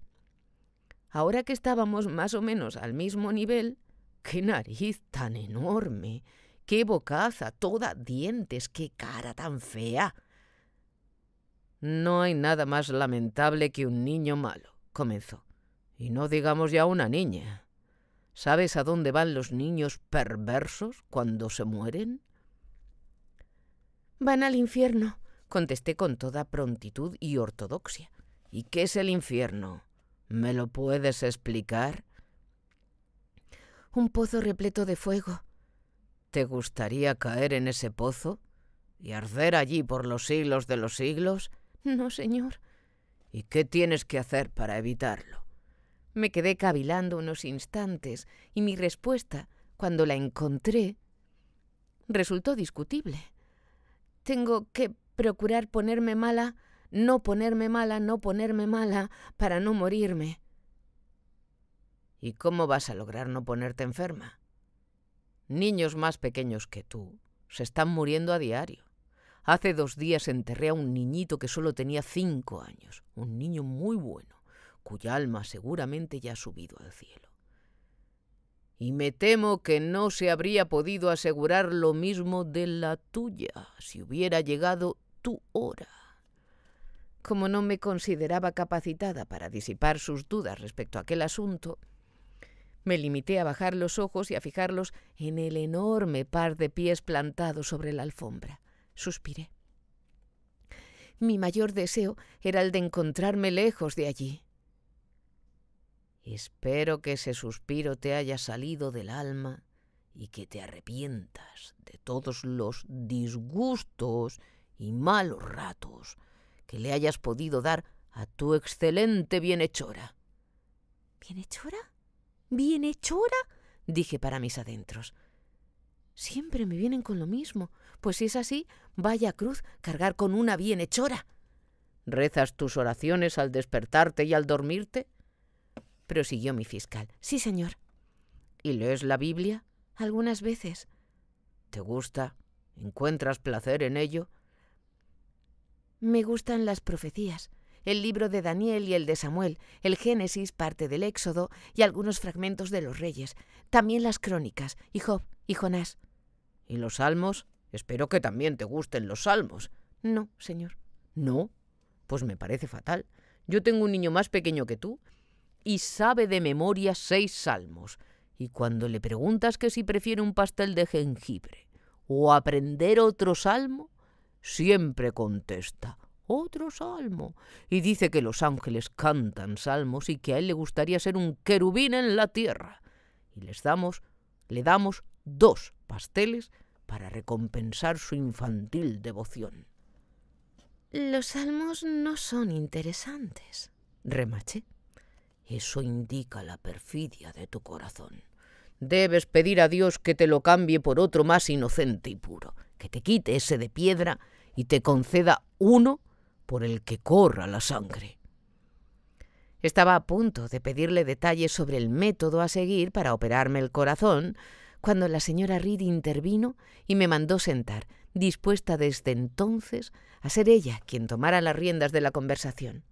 Ahora que estábamos más o menos al mismo nivel, qué nariz tan enorme, qué bocaza toda dientes, qué cara tan fea. No hay nada más lamentable que un niño malo, comenzó. Y no digamos ya una niña. ¿Sabes a dónde van los niños perversos cuando se mueren? Van al infierno, contesté con toda prontitud y ortodoxia. ¿Y qué es el infierno? ¿Me lo puedes explicar? Un pozo repleto de fuego. ¿Te gustaría caer en ese pozo y arder allí por los siglos de los siglos? No, señor. ¿Y qué tienes que hacer para evitarlo? Me quedé cavilando unos instantes y mi respuesta, cuando la encontré, resultó discutible. Tengo que procurar ponerme mala, no ponerme mala, no ponerme mala, para no morirme. ¿Y cómo vas a lograr no ponerte enferma? Niños más pequeños que tú se están muriendo a diario. Hace dos días enterré a un niñito que solo tenía cinco años, un niño muy bueno, cuya alma seguramente ya ha subido al cielo. Y me temo que no se habría podido asegurar lo mismo de la tuya si hubiera llegado tu hora. Como no me consideraba capacitada para disipar sus dudas respecto a aquel asunto, me limité a bajar los ojos y a fijarlos en el enorme par de pies plantado sobre la alfombra suspiré. Mi mayor deseo era el de encontrarme lejos de allí. Espero que ese suspiro te haya salido del alma y que te arrepientas de todos los disgustos y malos ratos que le hayas podido dar a tu excelente bienhechora. ¿Bienhechora? ¿Bienhechora? dije para mis adentros. Siempre me vienen con lo mismo. Pues si es así, vaya cruz cargar con una bienhechora. ¿Rezas tus oraciones al despertarte y al dormirte? prosiguió mi fiscal. Sí, señor. ¿Y lees la Biblia? Algunas veces. ¿Te gusta? ¿Encuentras placer en ello? Me gustan las profecías, el libro de Daniel y el de Samuel, el Génesis, parte del Éxodo y algunos fragmentos de los reyes, también las crónicas, y Job y Jonás. ¿Y los salmos? Espero que también te gusten los salmos. No, señor. No. Pues me parece fatal. Yo tengo un niño más pequeño que tú y sabe de memoria seis salmos. Y cuando le preguntas que si prefiere un pastel de jengibre o aprender otro salmo, siempre contesta otro salmo. Y dice que los ángeles cantan salmos y que a él le gustaría ser un querubín en la tierra. Y les damos, le damos dos pasteles para recompensar su infantil devoción. Los salmos no son interesantes, remaché. Eso indica la perfidia de tu corazón. Debes pedir a Dios que te lo cambie por otro más inocente y puro, que te quite ese de piedra y te conceda uno por el que corra la sangre. Estaba a punto de pedirle detalles sobre el método a seguir para operarme el corazón, cuando la señora Reed intervino y me mandó sentar, dispuesta desde entonces a ser ella quien tomara las riendas de la conversación.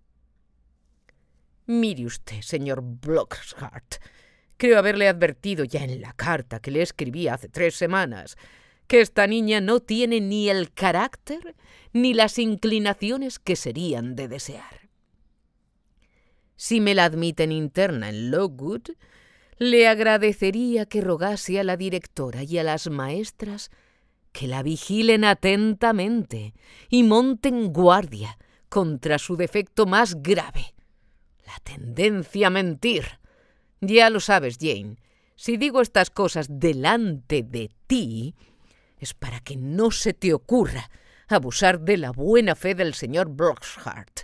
Mire usted, señor Blockshart, creo haberle advertido ya en la carta que le escribí hace tres semanas que esta niña no tiene ni el carácter ni las inclinaciones que serían de desear. Si me la admiten interna en Lockwood, le agradecería que rogase a la directora y a las maestras que la vigilen atentamente y monten guardia contra su defecto más grave, la tendencia a mentir. Ya lo sabes, Jane, si digo estas cosas delante de ti, es para que no se te ocurra abusar de la buena fe del señor Broxhart.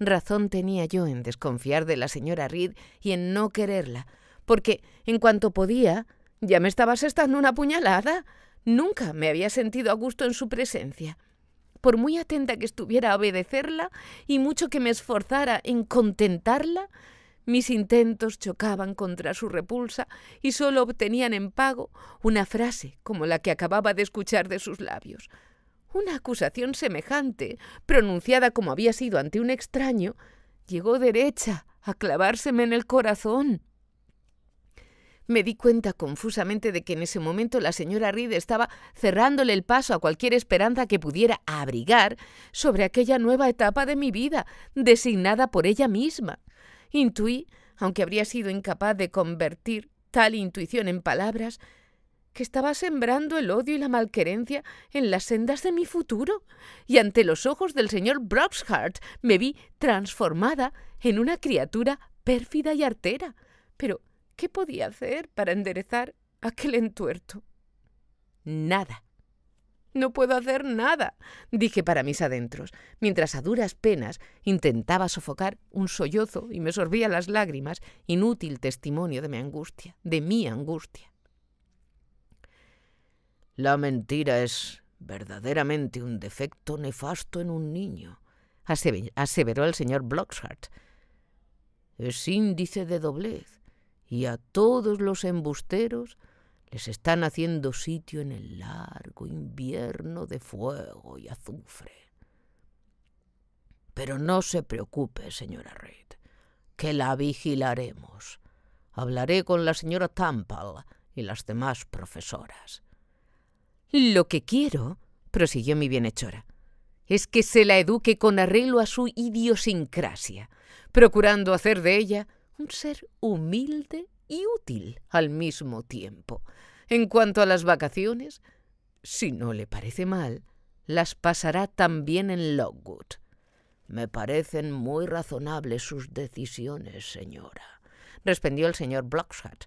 Razón tenía yo en desconfiar de la señora Reed y en no quererla, porque en cuanto podía, ya me estaba asestando una puñalada. Nunca me había sentido a gusto en su presencia. Por muy atenta que estuviera a obedecerla y mucho que me esforzara en contentarla, mis intentos chocaban contra su repulsa y solo obtenían en pago una frase como la que acababa de escuchar de sus labios. Una acusación semejante, pronunciada como había sido ante un extraño, llegó derecha a clavárseme en el corazón. Me di cuenta confusamente de que en ese momento la señora Reed estaba cerrándole el paso a cualquier esperanza que pudiera abrigar sobre aquella nueva etapa de mi vida, designada por ella misma. Intuí, aunque habría sido incapaz de convertir tal intuición en palabras, que estaba sembrando el odio y la malquerencia en las sendas de mi futuro, y ante los ojos del señor Broxhart me vi transformada en una criatura pérfida y artera. Pero ¿Qué podía hacer para enderezar aquel entuerto? Nada. No puedo hacer nada, dije para mis adentros, mientras a duras penas intentaba sofocar un sollozo y me sorbía las lágrimas, inútil testimonio de mi angustia, de mi angustia. La mentira es verdaderamente un defecto nefasto en un niño, aseveró el señor Bloxhart. Es índice de doblez, y a todos los embusteros les están haciendo sitio en el largo invierno de fuego y azufre. Pero no se preocupe, señora Reed, que la vigilaremos. Hablaré con la señora Tampal y las demás profesoras. Lo que quiero, prosiguió mi bienhechora, es que se la eduque con arreglo a su idiosincrasia, procurando hacer de ella ser humilde y útil al mismo tiempo. En cuanto a las vacaciones, si no le parece mal, las pasará también en Lockwood. Me parecen muy razonables sus decisiones, señora, respondió el señor Blockshat.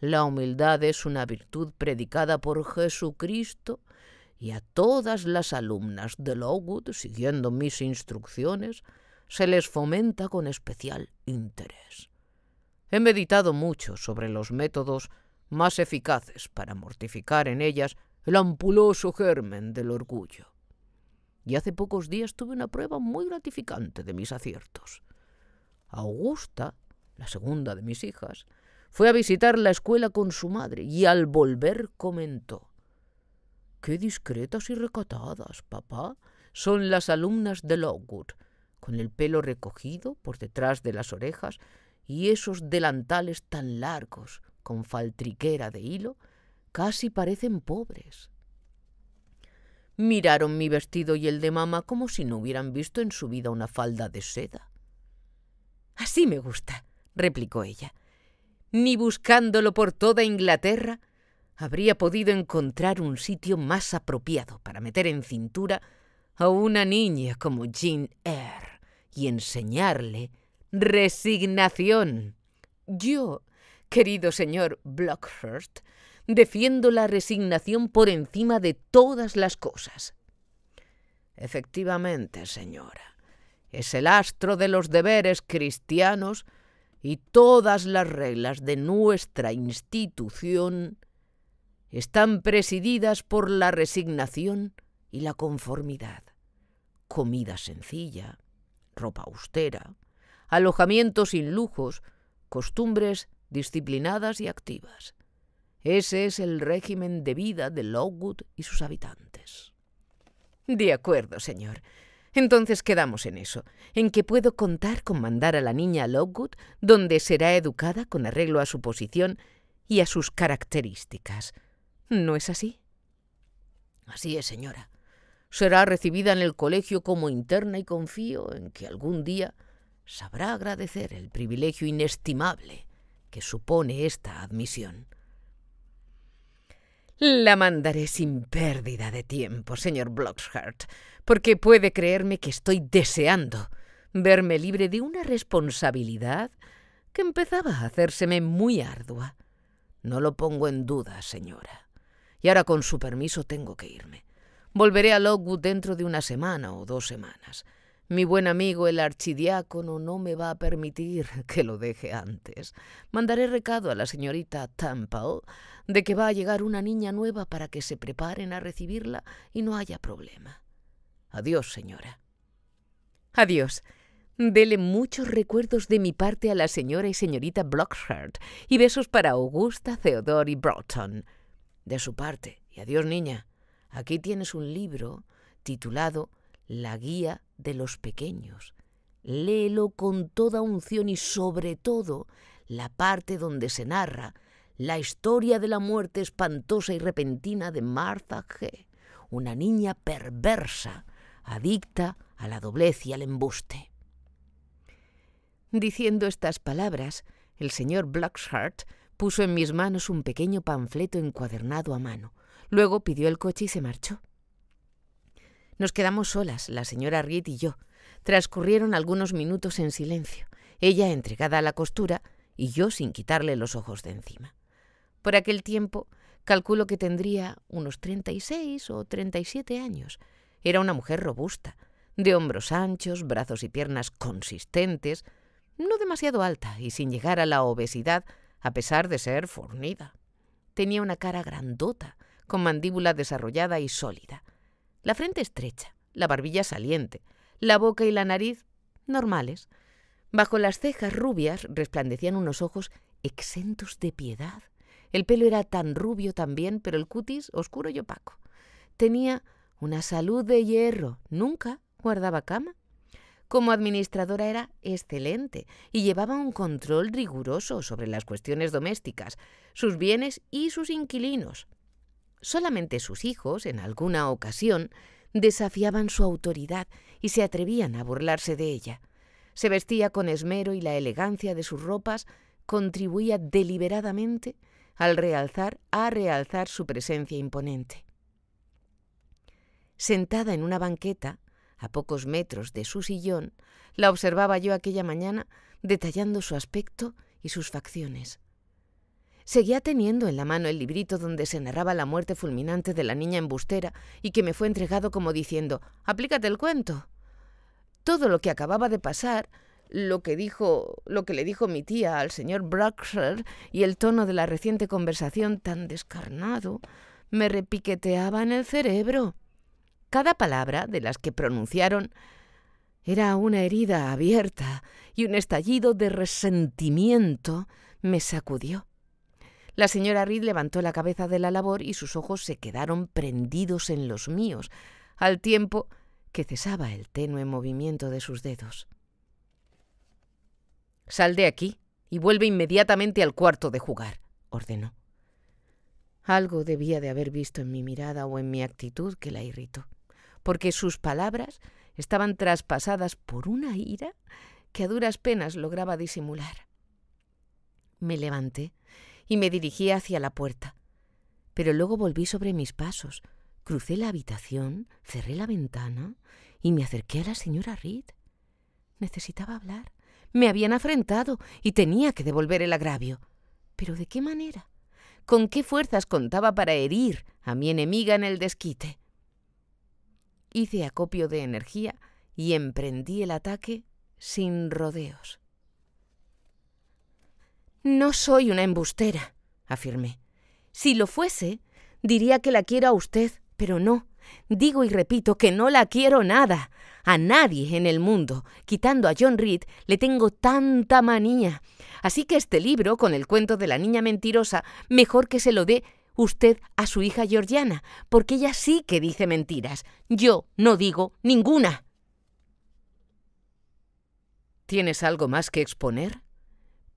La humildad es una virtud predicada por Jesucristo y a todas las alumnas de Lockwood, siguiendo mis instrucciones, se les fomenta con especial interés. He meditado mucho sobre los métodos más eficaces para mortificar en ellas el ampuloso germen del orgullo. Y hace pocos días tuve una prueba muy gratificante de mis aciertos. Augusta, la segunda de mis hijas, fue a visitar la escuela con su madre y al volver comentó Qué discretas y recatadas, papá, son las alumnas de Lockwood, con el pelo recogido por detrás de las orejas y esos delantales tan largos, con faltriquera de hilo, casi parecen pobres. Miraron mi vestido y el de mamá como si no hubieran visto en su vida una falda de seda. Así me gusta, replicó ella. Ni buscándolo por toda Inglaterra habría podido encontrar un sitio más apropiado para meter en cintura a una niña como Jean Eyre y enseñarle Resignación. Yo, querido señor Blockhurst, defiendo la resignación por encima de todas las cosas. Efectivamente, señora, es el astro de los deberes cristianos y todas las reglas de nuestra institución están presididas por la resignación y la conformidad. Comida sencilla, ropa austera, alojamientos sin lujos, costumbres disciplinadas y activas. Ese es el régimen de vida de Lockwood y sus habitantes. De acuerdo, señor. Entonces quedamos en eso, en que puedo contar con mandar a la niña a Lockwood, donde será educada con arreglo a su posición y a sus características. ¿No es así? Así es, señora. Será recibida en el colegio como interna y confío en que algún día sabrá agradecer el privilegio inestimable que supone esta admisión. La mandaré sin pérdida de tiempo, señor Bloxhart, porque puede creerme que estoy deseando verme libre de una responsabilidad que empezaba a hacérseme muy ardua. No lo pongo en duda, señora. Y ahora, con su permiso, tengo que irme. Volveré a Lockwood dentro de una semana o dos semanas. Mi buen amigo el archidiácono no me va a permitir que lo deje antes. Mandaré recado a la señorita Temple de que va a llegar una niña nueva para que se preparen a recibirla y no haya problema. Adiós, señora. Adiós. Dele muchos recuerdos de mi parte a la señora y señorita Blockheart y besos para Augusta, Theodore y Broughton. De su parte, y adiós, niña. Aquí tienes un libro titulado La Guía de los pequeños. Léelo con toda unción y sobre todo la parte donde se narra la historia de la muerte espantosa y repentina de Martha G., una niña perversa, adicta a la doblez y al embuste. Diciendo estas palabras, el señor Blackshart puso en mis manos un pequeño panfleto encuadernado a mano. Luego pidió el coche y se marchó. Nos quedamos solas, la señora Reed y yo. Transcurrieron algunos minutos en silencio, ella entregada a la costura y yo sin quitarle los ojos de encima. Por aquel tiempo, calculo que tendría unos 36 o 37 años. Era una mujer robusta, de hombros anchos, brazos y piernas consistentes, no demasiado alta y sin llegar a la obesidad, a pesar de ser fornida. Tenía una cara grandota, con mandíbula desarrollada y sólida la frente estrecha, la barbilla saliente, la boca y la nariz normales. Bajo las cejas rubias resplandecían unos ojos exentos de piedad. El pelo era tan rubio también, pero el cutis oscuro y opaco. Tenía una salud de hierro, nunca guardaba cama. Como administradora era excelente y llevaba un control riguroso sobre las cuestiones domésticas, sus bienes y sus inquilinos. Solamente sus hijos, en alguna ocasión, desafiaban su autoridad y se atrevían a burlarse de ella. Se vestía con esmero y la elegancia de sus ropas contribuía deliberadamente al realzar a realzar su presencia imponente. Sentada en una banqueta, a pocos metros de su sillón, la observaba yo aquella mañana detallando su aspecto y sus facciones. Seguía teniendo en la mano el librito donde se narraba la muerte fulminante de la niña embustera y que me fue entregado como diciendo, aplícate el cuento. Todo lo que acababa de pasar, lo que dijo, lo que le dijo mi tía al señor Bruxer y el tono de la reciente conversación tan descarnado, me repiqueteaba en el cerebro. Cada palabra de las que pronunciaron era una herida abierta y un estallido de resentimiento me sacudió. La señora Reed levantó la cabeza de la labor y sus ojos se quedaron prendidos en los míos, al tiempo que cesaba el tenue movimiento de sus dedos. Sal de aquí y vuelve inmediatamente al cuarto de jugar, ordenó. Algo debía de haber visto en mi mirada o en mi actitud que la irritó, porque sus palabras estaban traspasadas por una ira que a duras penas lograba disimular. Me levanté y me dirigí hacia la puerta. Pero luego volví sobre mis pasos, crucé la habitación, cerré la ventana y me acerqué a la señora Reed. Necesitaba hablar. Me habían afrentado y tenía que devolver el agravio. Pero ¿de qué manera? ¿Con qué fuerzas contaba para herir a mi enemiga en el desquite? Hice acopio de energía y emprendí el ataque sin rodeos. No soy una embustera, afirmé. Si lo fuese, diría que la quiero a usted, pero no. Digo y repito que no la quiero nada. A nadie en el mundo, quitando a John Reed, le tengo tanta manía. Así que este libro, con el cuento de la niña mentirosa, mejor que se lo dé usted a su hija Georgiana, porque ella sí que dice mentiras. Yo no digo ninguna. ¿Tienes algo más que exponer?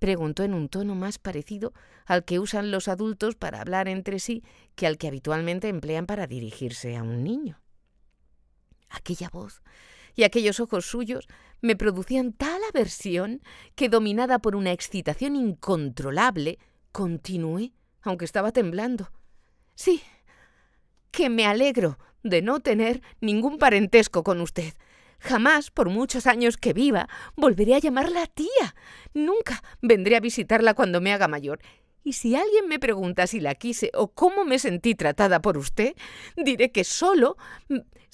preguntó en un tono más parecido al que usan los adultos para hablar entre sí que al que habitualmente emplean para dirigirse a un niño. Aquella voz y aquellos ojos suyos me producían tal aversión que, dominada por una excitación incontrolable, continué, aunque estaba temblando. Sí, que me alegro de no tener ningún parentesco con usted. Jamás, por muchos años que viva, volveré a llamarla tía. Nunca vendré a visitarla cuando me haga mayor. Y si alguien me pregunta si la quise o cómo me sentí tratada por usted, diré que solo,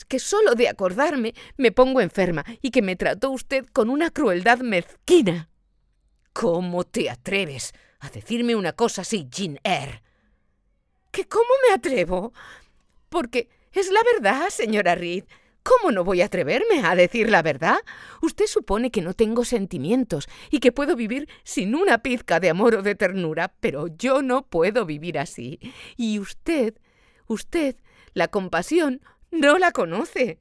que solo de acordarme me pongo enferma y que me trató usted con una crueldad mezquina. ¿Cómo te atreves a decirme una cosa así, Jean Eyre? ¿Que cómo me atrevo? Porque es la verdad, señora Reed. ¿Cómo no voy a atreverme a decir la verdad? Usted supone que no tengo sentimientos y que puedo vivir sin una pizca de amor o de ternura, pero yo no puedo vivir así. Y usted, usted, la compasión, no la conoce.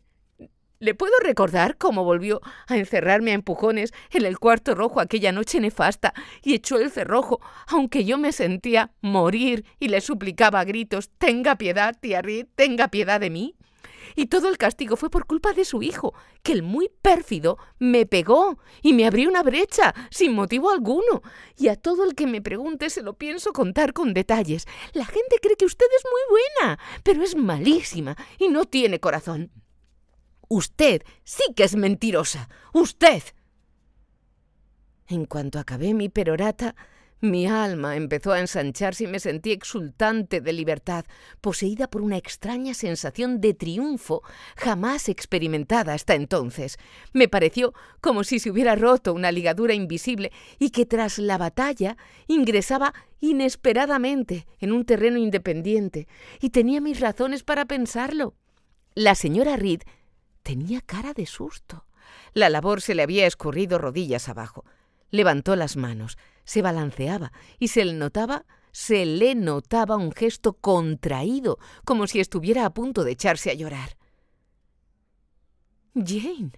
¿Le puedo recordar cómo volvió a encerrarme a empujones en el cuarto rojo aquella noche nefasta y echó el cerrojo, aunque yo me sentía morir y le suplicaba a gritos, tenga piedad, tía tenga piedad de mí? y todo el castigo fue por culpa de su hijo, que el muy pérfido me pegó y me abrió una brecha sin motivo alguno. Y a todo el que me pregunte se lo pienso contar con detalles. La gente cree que usted es muy buena, pero es malísima y no tiene corazón. Usted sí que es mentirosa. Usted. En cuanto acabé mi perorata, mi alma empezó a ensancharse y me sentí exultante de libertad, poseída por una extraña sensación de triunfo jamás experimentada hasta entonces. Me pareció como si se hubiera roto una ligadura invisible y que tras la batalla ingresaba inesperadamente en un terreno independiente, y tenía mis razones para pensarlo. La señora Reed tenía cara de susto. La labor se le había escurrido rodillas abajo. Levantó las manos se balanceaba y se le notaba, se le notaba un gesto contraído, como si estuviera a punto de echarse a llorar. Jane,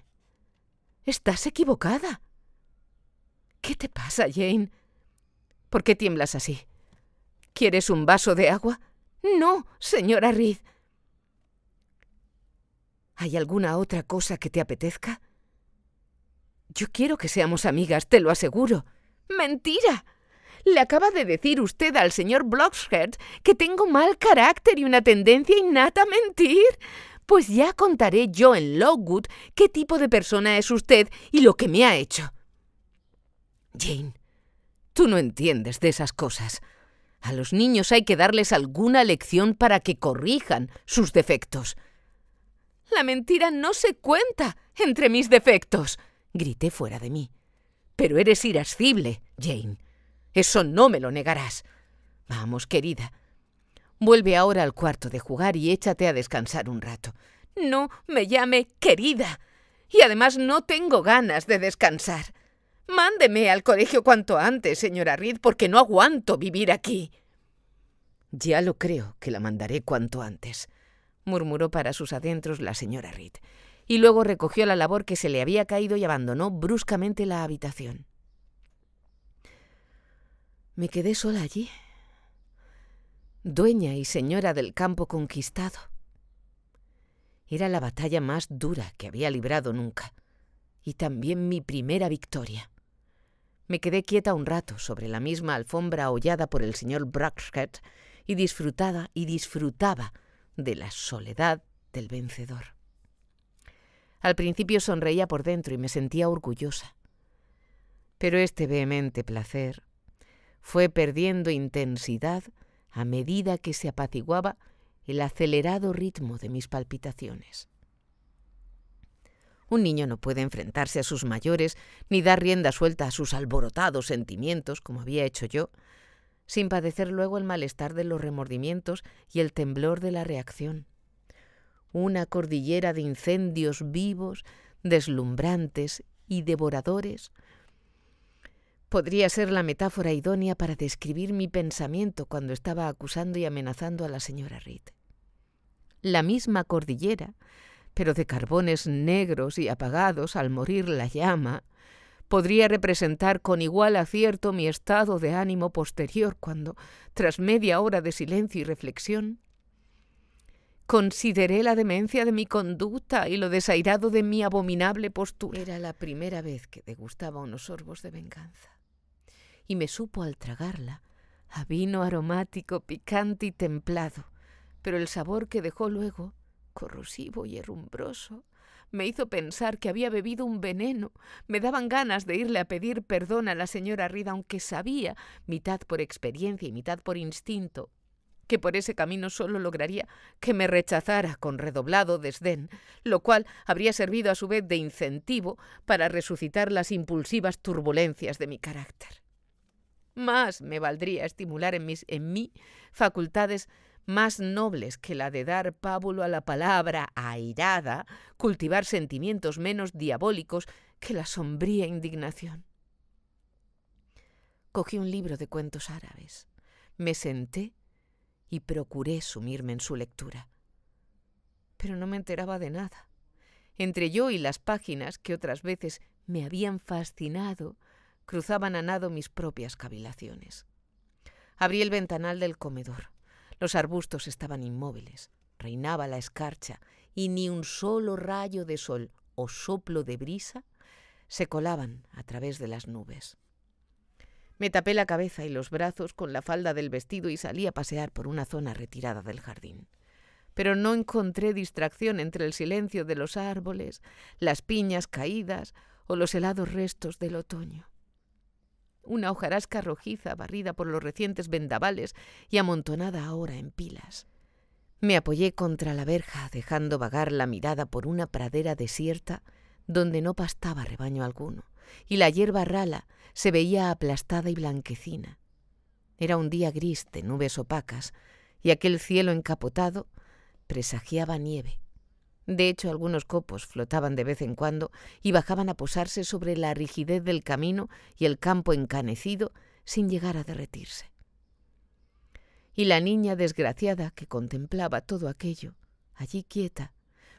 estás equivocada. ¿Qué te pasa, Jane? ¿Por qué tiemblas así? ¿Quieres un vaso de agua? No, señora Reed. ¿Hay alguna otra cosa que te apetezca? Yo quiero que seamos amigas, te lo aseguro. Mentira. Le acaba de decir usted al señor Blockshead que tengo mal carácter y una tendencia innata a mentir. Pues ya contaré yo en Lockwood qué tipo de persona es usted y lo que me ha hecho. Jane, tú no entiendes de esas cosas. A los niños hay que darles alguna lección para que corrijan sus defectos. La mentira no se cuenta entre mis defectos, grité fuera de mí. Pero eres irascible, Jane. Eso no me lo negarás. Vamos, querida. Vuelve ahora al cuarto de jugar y échate a descansar un rato. No me llame querida. Y además no tengo ganas de descansar. Mándeme al colegio cuanto antes, señora Reed, porque no aguanto vivir aquí. Ya lo creo que la mandaré cuanto antes, murmuró para sus adentros la señora Reed y luego recogió la labor que se le había caído y abandonó bruscamente la habitación. Me quedé sola allí, dueña y señora del campo conquistado. Era la batalla más dura que había librado nunca, y también mi primera victoria. Me quedé quieta un rato sobre la misma alfombra hollada por el señor Braxhead y disfrutada y disfrutaba de la soledad del vencedor. Al principio sonreía por dentro y me sentía orgullosa. Pero este vehemente placer fue perdiendo intensidad a medida que se apaciguaba el acelerado ritmo de mis palpitaciones. Un niño no puede enfrentarse a sus mayores ni dar rienda suelta a sus alborotados sentimientos, como había hecho yo, sin padecer luego el malestar de los remordimientos y el temblor de la reacción una cordillera de incendios vivos, deslumbrantes y devoradores, podría ser la metáfora idónea para describir mi pensamiento cuando estaba acusando y amenazando a la señora Reed. La misma cordillera, pero de carbones negros y apagados al morir la llama, podría representar con igual acierto mi estado de ánimo posterior cuando, tras media hora de silencio y reflexión, Consideré la demencia de mi conducta y lo desairado de mi abominable postura. Era la primera vez que degustaba unos sorbos de venganza. Y me supo al tragarla a vino aromático, picante y templado, pero el sabor que dejó luego, corrosivo y herrumbroso, me hizo pensar que había bebido un veneno. Me daban ganas de irle a pedir perdón a la señora Rida, aunque sabía, mitad por experiencia y mitad por instinto, que por ese camino solo lograría que me rechazara con redoblado desdén, lo cual habría servido a su vez de incentivo para resucitar las impulsivas turbulencias de mi carácter. Más me valdría estimular en, mis, en mí facultades más nobles que la de dar pábulo a la palabra airada, cultivar sentimientos menos diabólicos que la sombría indignación. Cogí un libro de cuentos árabes, me senté y procuré sumirme en su lectura. Pero no me enteraba de nada. Entre yo y las páginas que otras veces me habían fascinado, cruzaban a nado mis propias cavilaciones. Abrí el ventanal del comedor. Los arbustos estaban inmóviles, reinaba la escarcha y ni un solo rayo de sol o soplo de brisa se colaban a través de las nubes. Me tapé la cabeza y los brazos con la falda del vestido y salí a pasear por una zona retirada del jardín. Pero no encontré distracción entre el silencio de los árboles, las piñas caídas o los helados restos del otoño. Una hojarasca rojiza barrida por los recientes vendavales y amontonada ahora en pilas. Me apoyé contra la verja, dejando vagar la mirada por una pradera desierta donde no pastaba rebaño alguno y la hierba rala se veía aplastada y blanquecina. Era un día gris de nubes opacas, y aquel cielo encapotado presagiaba nieve. De hecho, algunos copos flotaban de vez en cuando y bajaban a posarse sobre la rigidez del camino y el campo encanecido sin llegar a derretirse. Y la niña desgraciada que contemplaba todo aquello, allí quieta,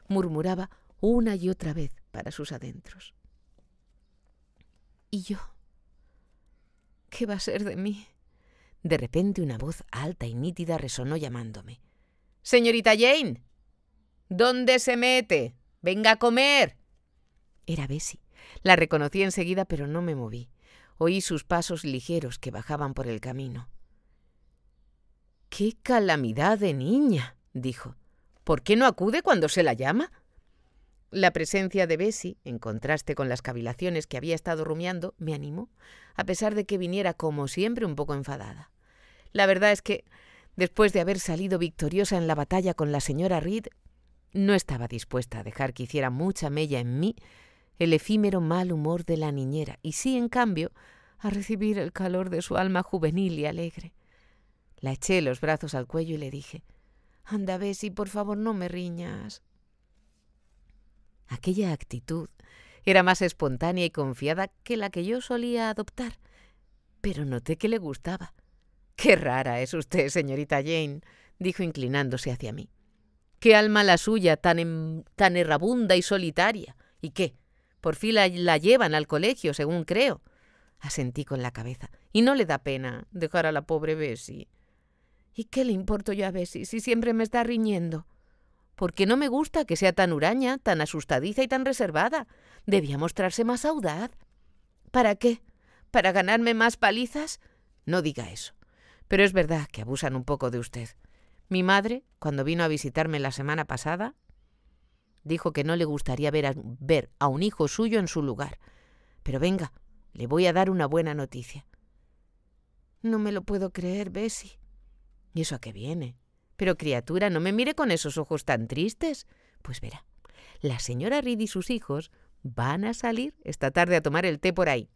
murmuraba una y otra vez para sus adentros. ¿Y yo? ¿Qué va a ser de mí? De repente una voz alta y nítida resonó llamándome. Señorita Jane. ¿Dónde se mete? Venga a comer. Era Bessie. La reconocí enseguida, pero no me moví. Oí sus pasos ligeros que bajaban por el camino. ¡Qué calamidad de niña! dijo. ¿Por qué no acude cuando se la llama? La presencia de Bessie, en contraste con las cavilaciones que había estado rumiando, me animó, a pesar de que viniera como siempre un poco enfadada. La verdad es que, después de haber salido victoriosa en la batalla con la señora Reed, no estaba dispuesta a dejar que hiciera mucha mella en mí el efímero mal humor de la niñera, y sí, en cambio, a recibir el calor de su alma juvenil y alegre. La eché los brazos al cuello y le dije, Anda, Bessie, por favor, no me riñas. Aquella actitud era más espontánea y confiada que la que yo solía adoptar, pero noté que le gustaba. Qué rara es usted, señorita Jane, dijo inclinándose hacia mí. Qué alma la suya, em, tan, errabunda y solitaria. ¿Y qué? Por fin la, la llevan al colegio, según creo. Asentí con la cabeza. Y no le da pena dejar a la pobre Bessie. ¿Y qué le importo yo a Bessie si siempre me está riñendo? porque no me gusta que sea tan huraña, tan asustadiza y tan reservada. Debía mostrarse más audaz. ¿Para qué? ¿Para ganarme más palizas? No diga eso. Pero es verdad que abusan un poco de usted. Mi madre, cuando vino a visitarme la semana pasada, dijo que no le gustaría ver a, ver a un hijo suyo en su lugar. Pero venga, le voy a dar una buena noticia. No me lo puedo creer, Bessie. ¿Y eso a qué viene? Pero criatura, no me mire con esos ojos tan tristes. Pues verá, la señora Reed y sus hijos van a salir esta tarde a tomar el té por ahí.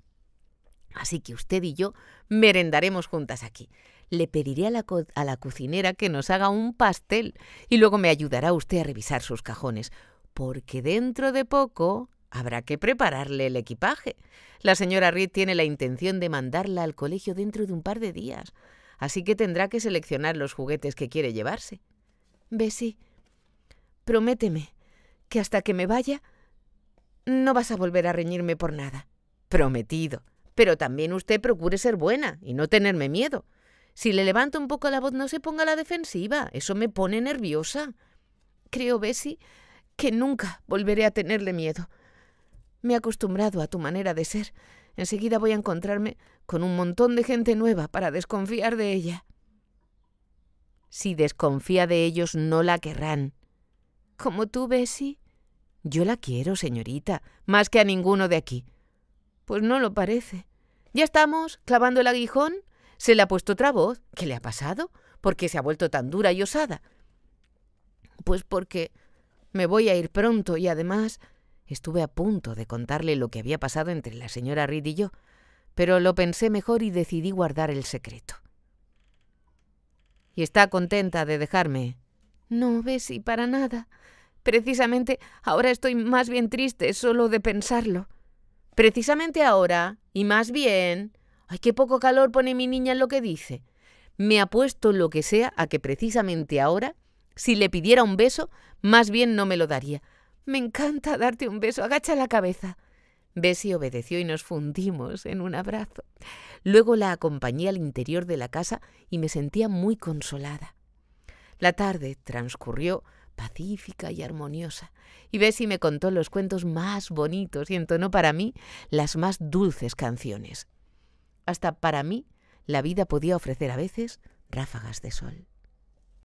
Así que usted y yo merendaremos juntas aquí. Le pediré a la, a la, cocinera que nos haga un pastel y luego me ayudará usted a revisar sus cajones, porque dentro de poco habrá que prepararle el equipaje. La señora Reed tiene la intención de mandarla al colegio dentro de un par de días así que tendrá que seleccionar los juguetes que quiere llevarse. Bessie, prométeme que hasta que me vaya no vas a volver a reñirme por nada. Prometido. Pero también usted procure ser buena y no tenerme miedo. Si le levanto un poco la voz, no se ponga a la defensiva. Eso me pone nerviosa. Creo, Bessie, que nunca volveré a tenerle miedo. Me he acostumbrado a tu manera de ser Enseguida voy a encontrarme con un montón de gente nueva para desconfiar de ella. Si desconfía de ellos, no la querrán. Como tú, Bessie. Yo la quiero, señorita, más que a ninguno de aquí. Pues no lo parece. Ya estamos, clavando el aguijón. Se le ha puesto otra voz. ¿Qué le ha pasado? ¿Por qué se ha vuelto tan dura y osada? Pues porque me voy a ir pronto y además Estuve a punto de contarle lo que había pasado entre la señora Reed y yo, pero lo pensé mejor y decidí guardar el secreto. ¿Y está contenta de dejarme? No, Bessie, para nada. Precisamente ahora estoy más bien triste solo de pensarlo. Precisamente ahora, y más bien... ¡Ay, qué poco calor pone mi niña en lo que dice! Me apuesto lo que sea a que precisamente ahora, si le pidiera un beso, más bien no me lo daría, me encanta darte un beso. Agacha la cabeza. Bessie obedeció y nos fundimos en un abrazo. Luego la acompañé al interior de la casa y me sentía muy consolada. La tarde transcurrió pacífica y armoniosa, y Bessie me contó los cuentos más bonitos y entonó para mí las más dulces canciones. Hasta para mí la vida podía ofrecer a veces ráfagas de sol.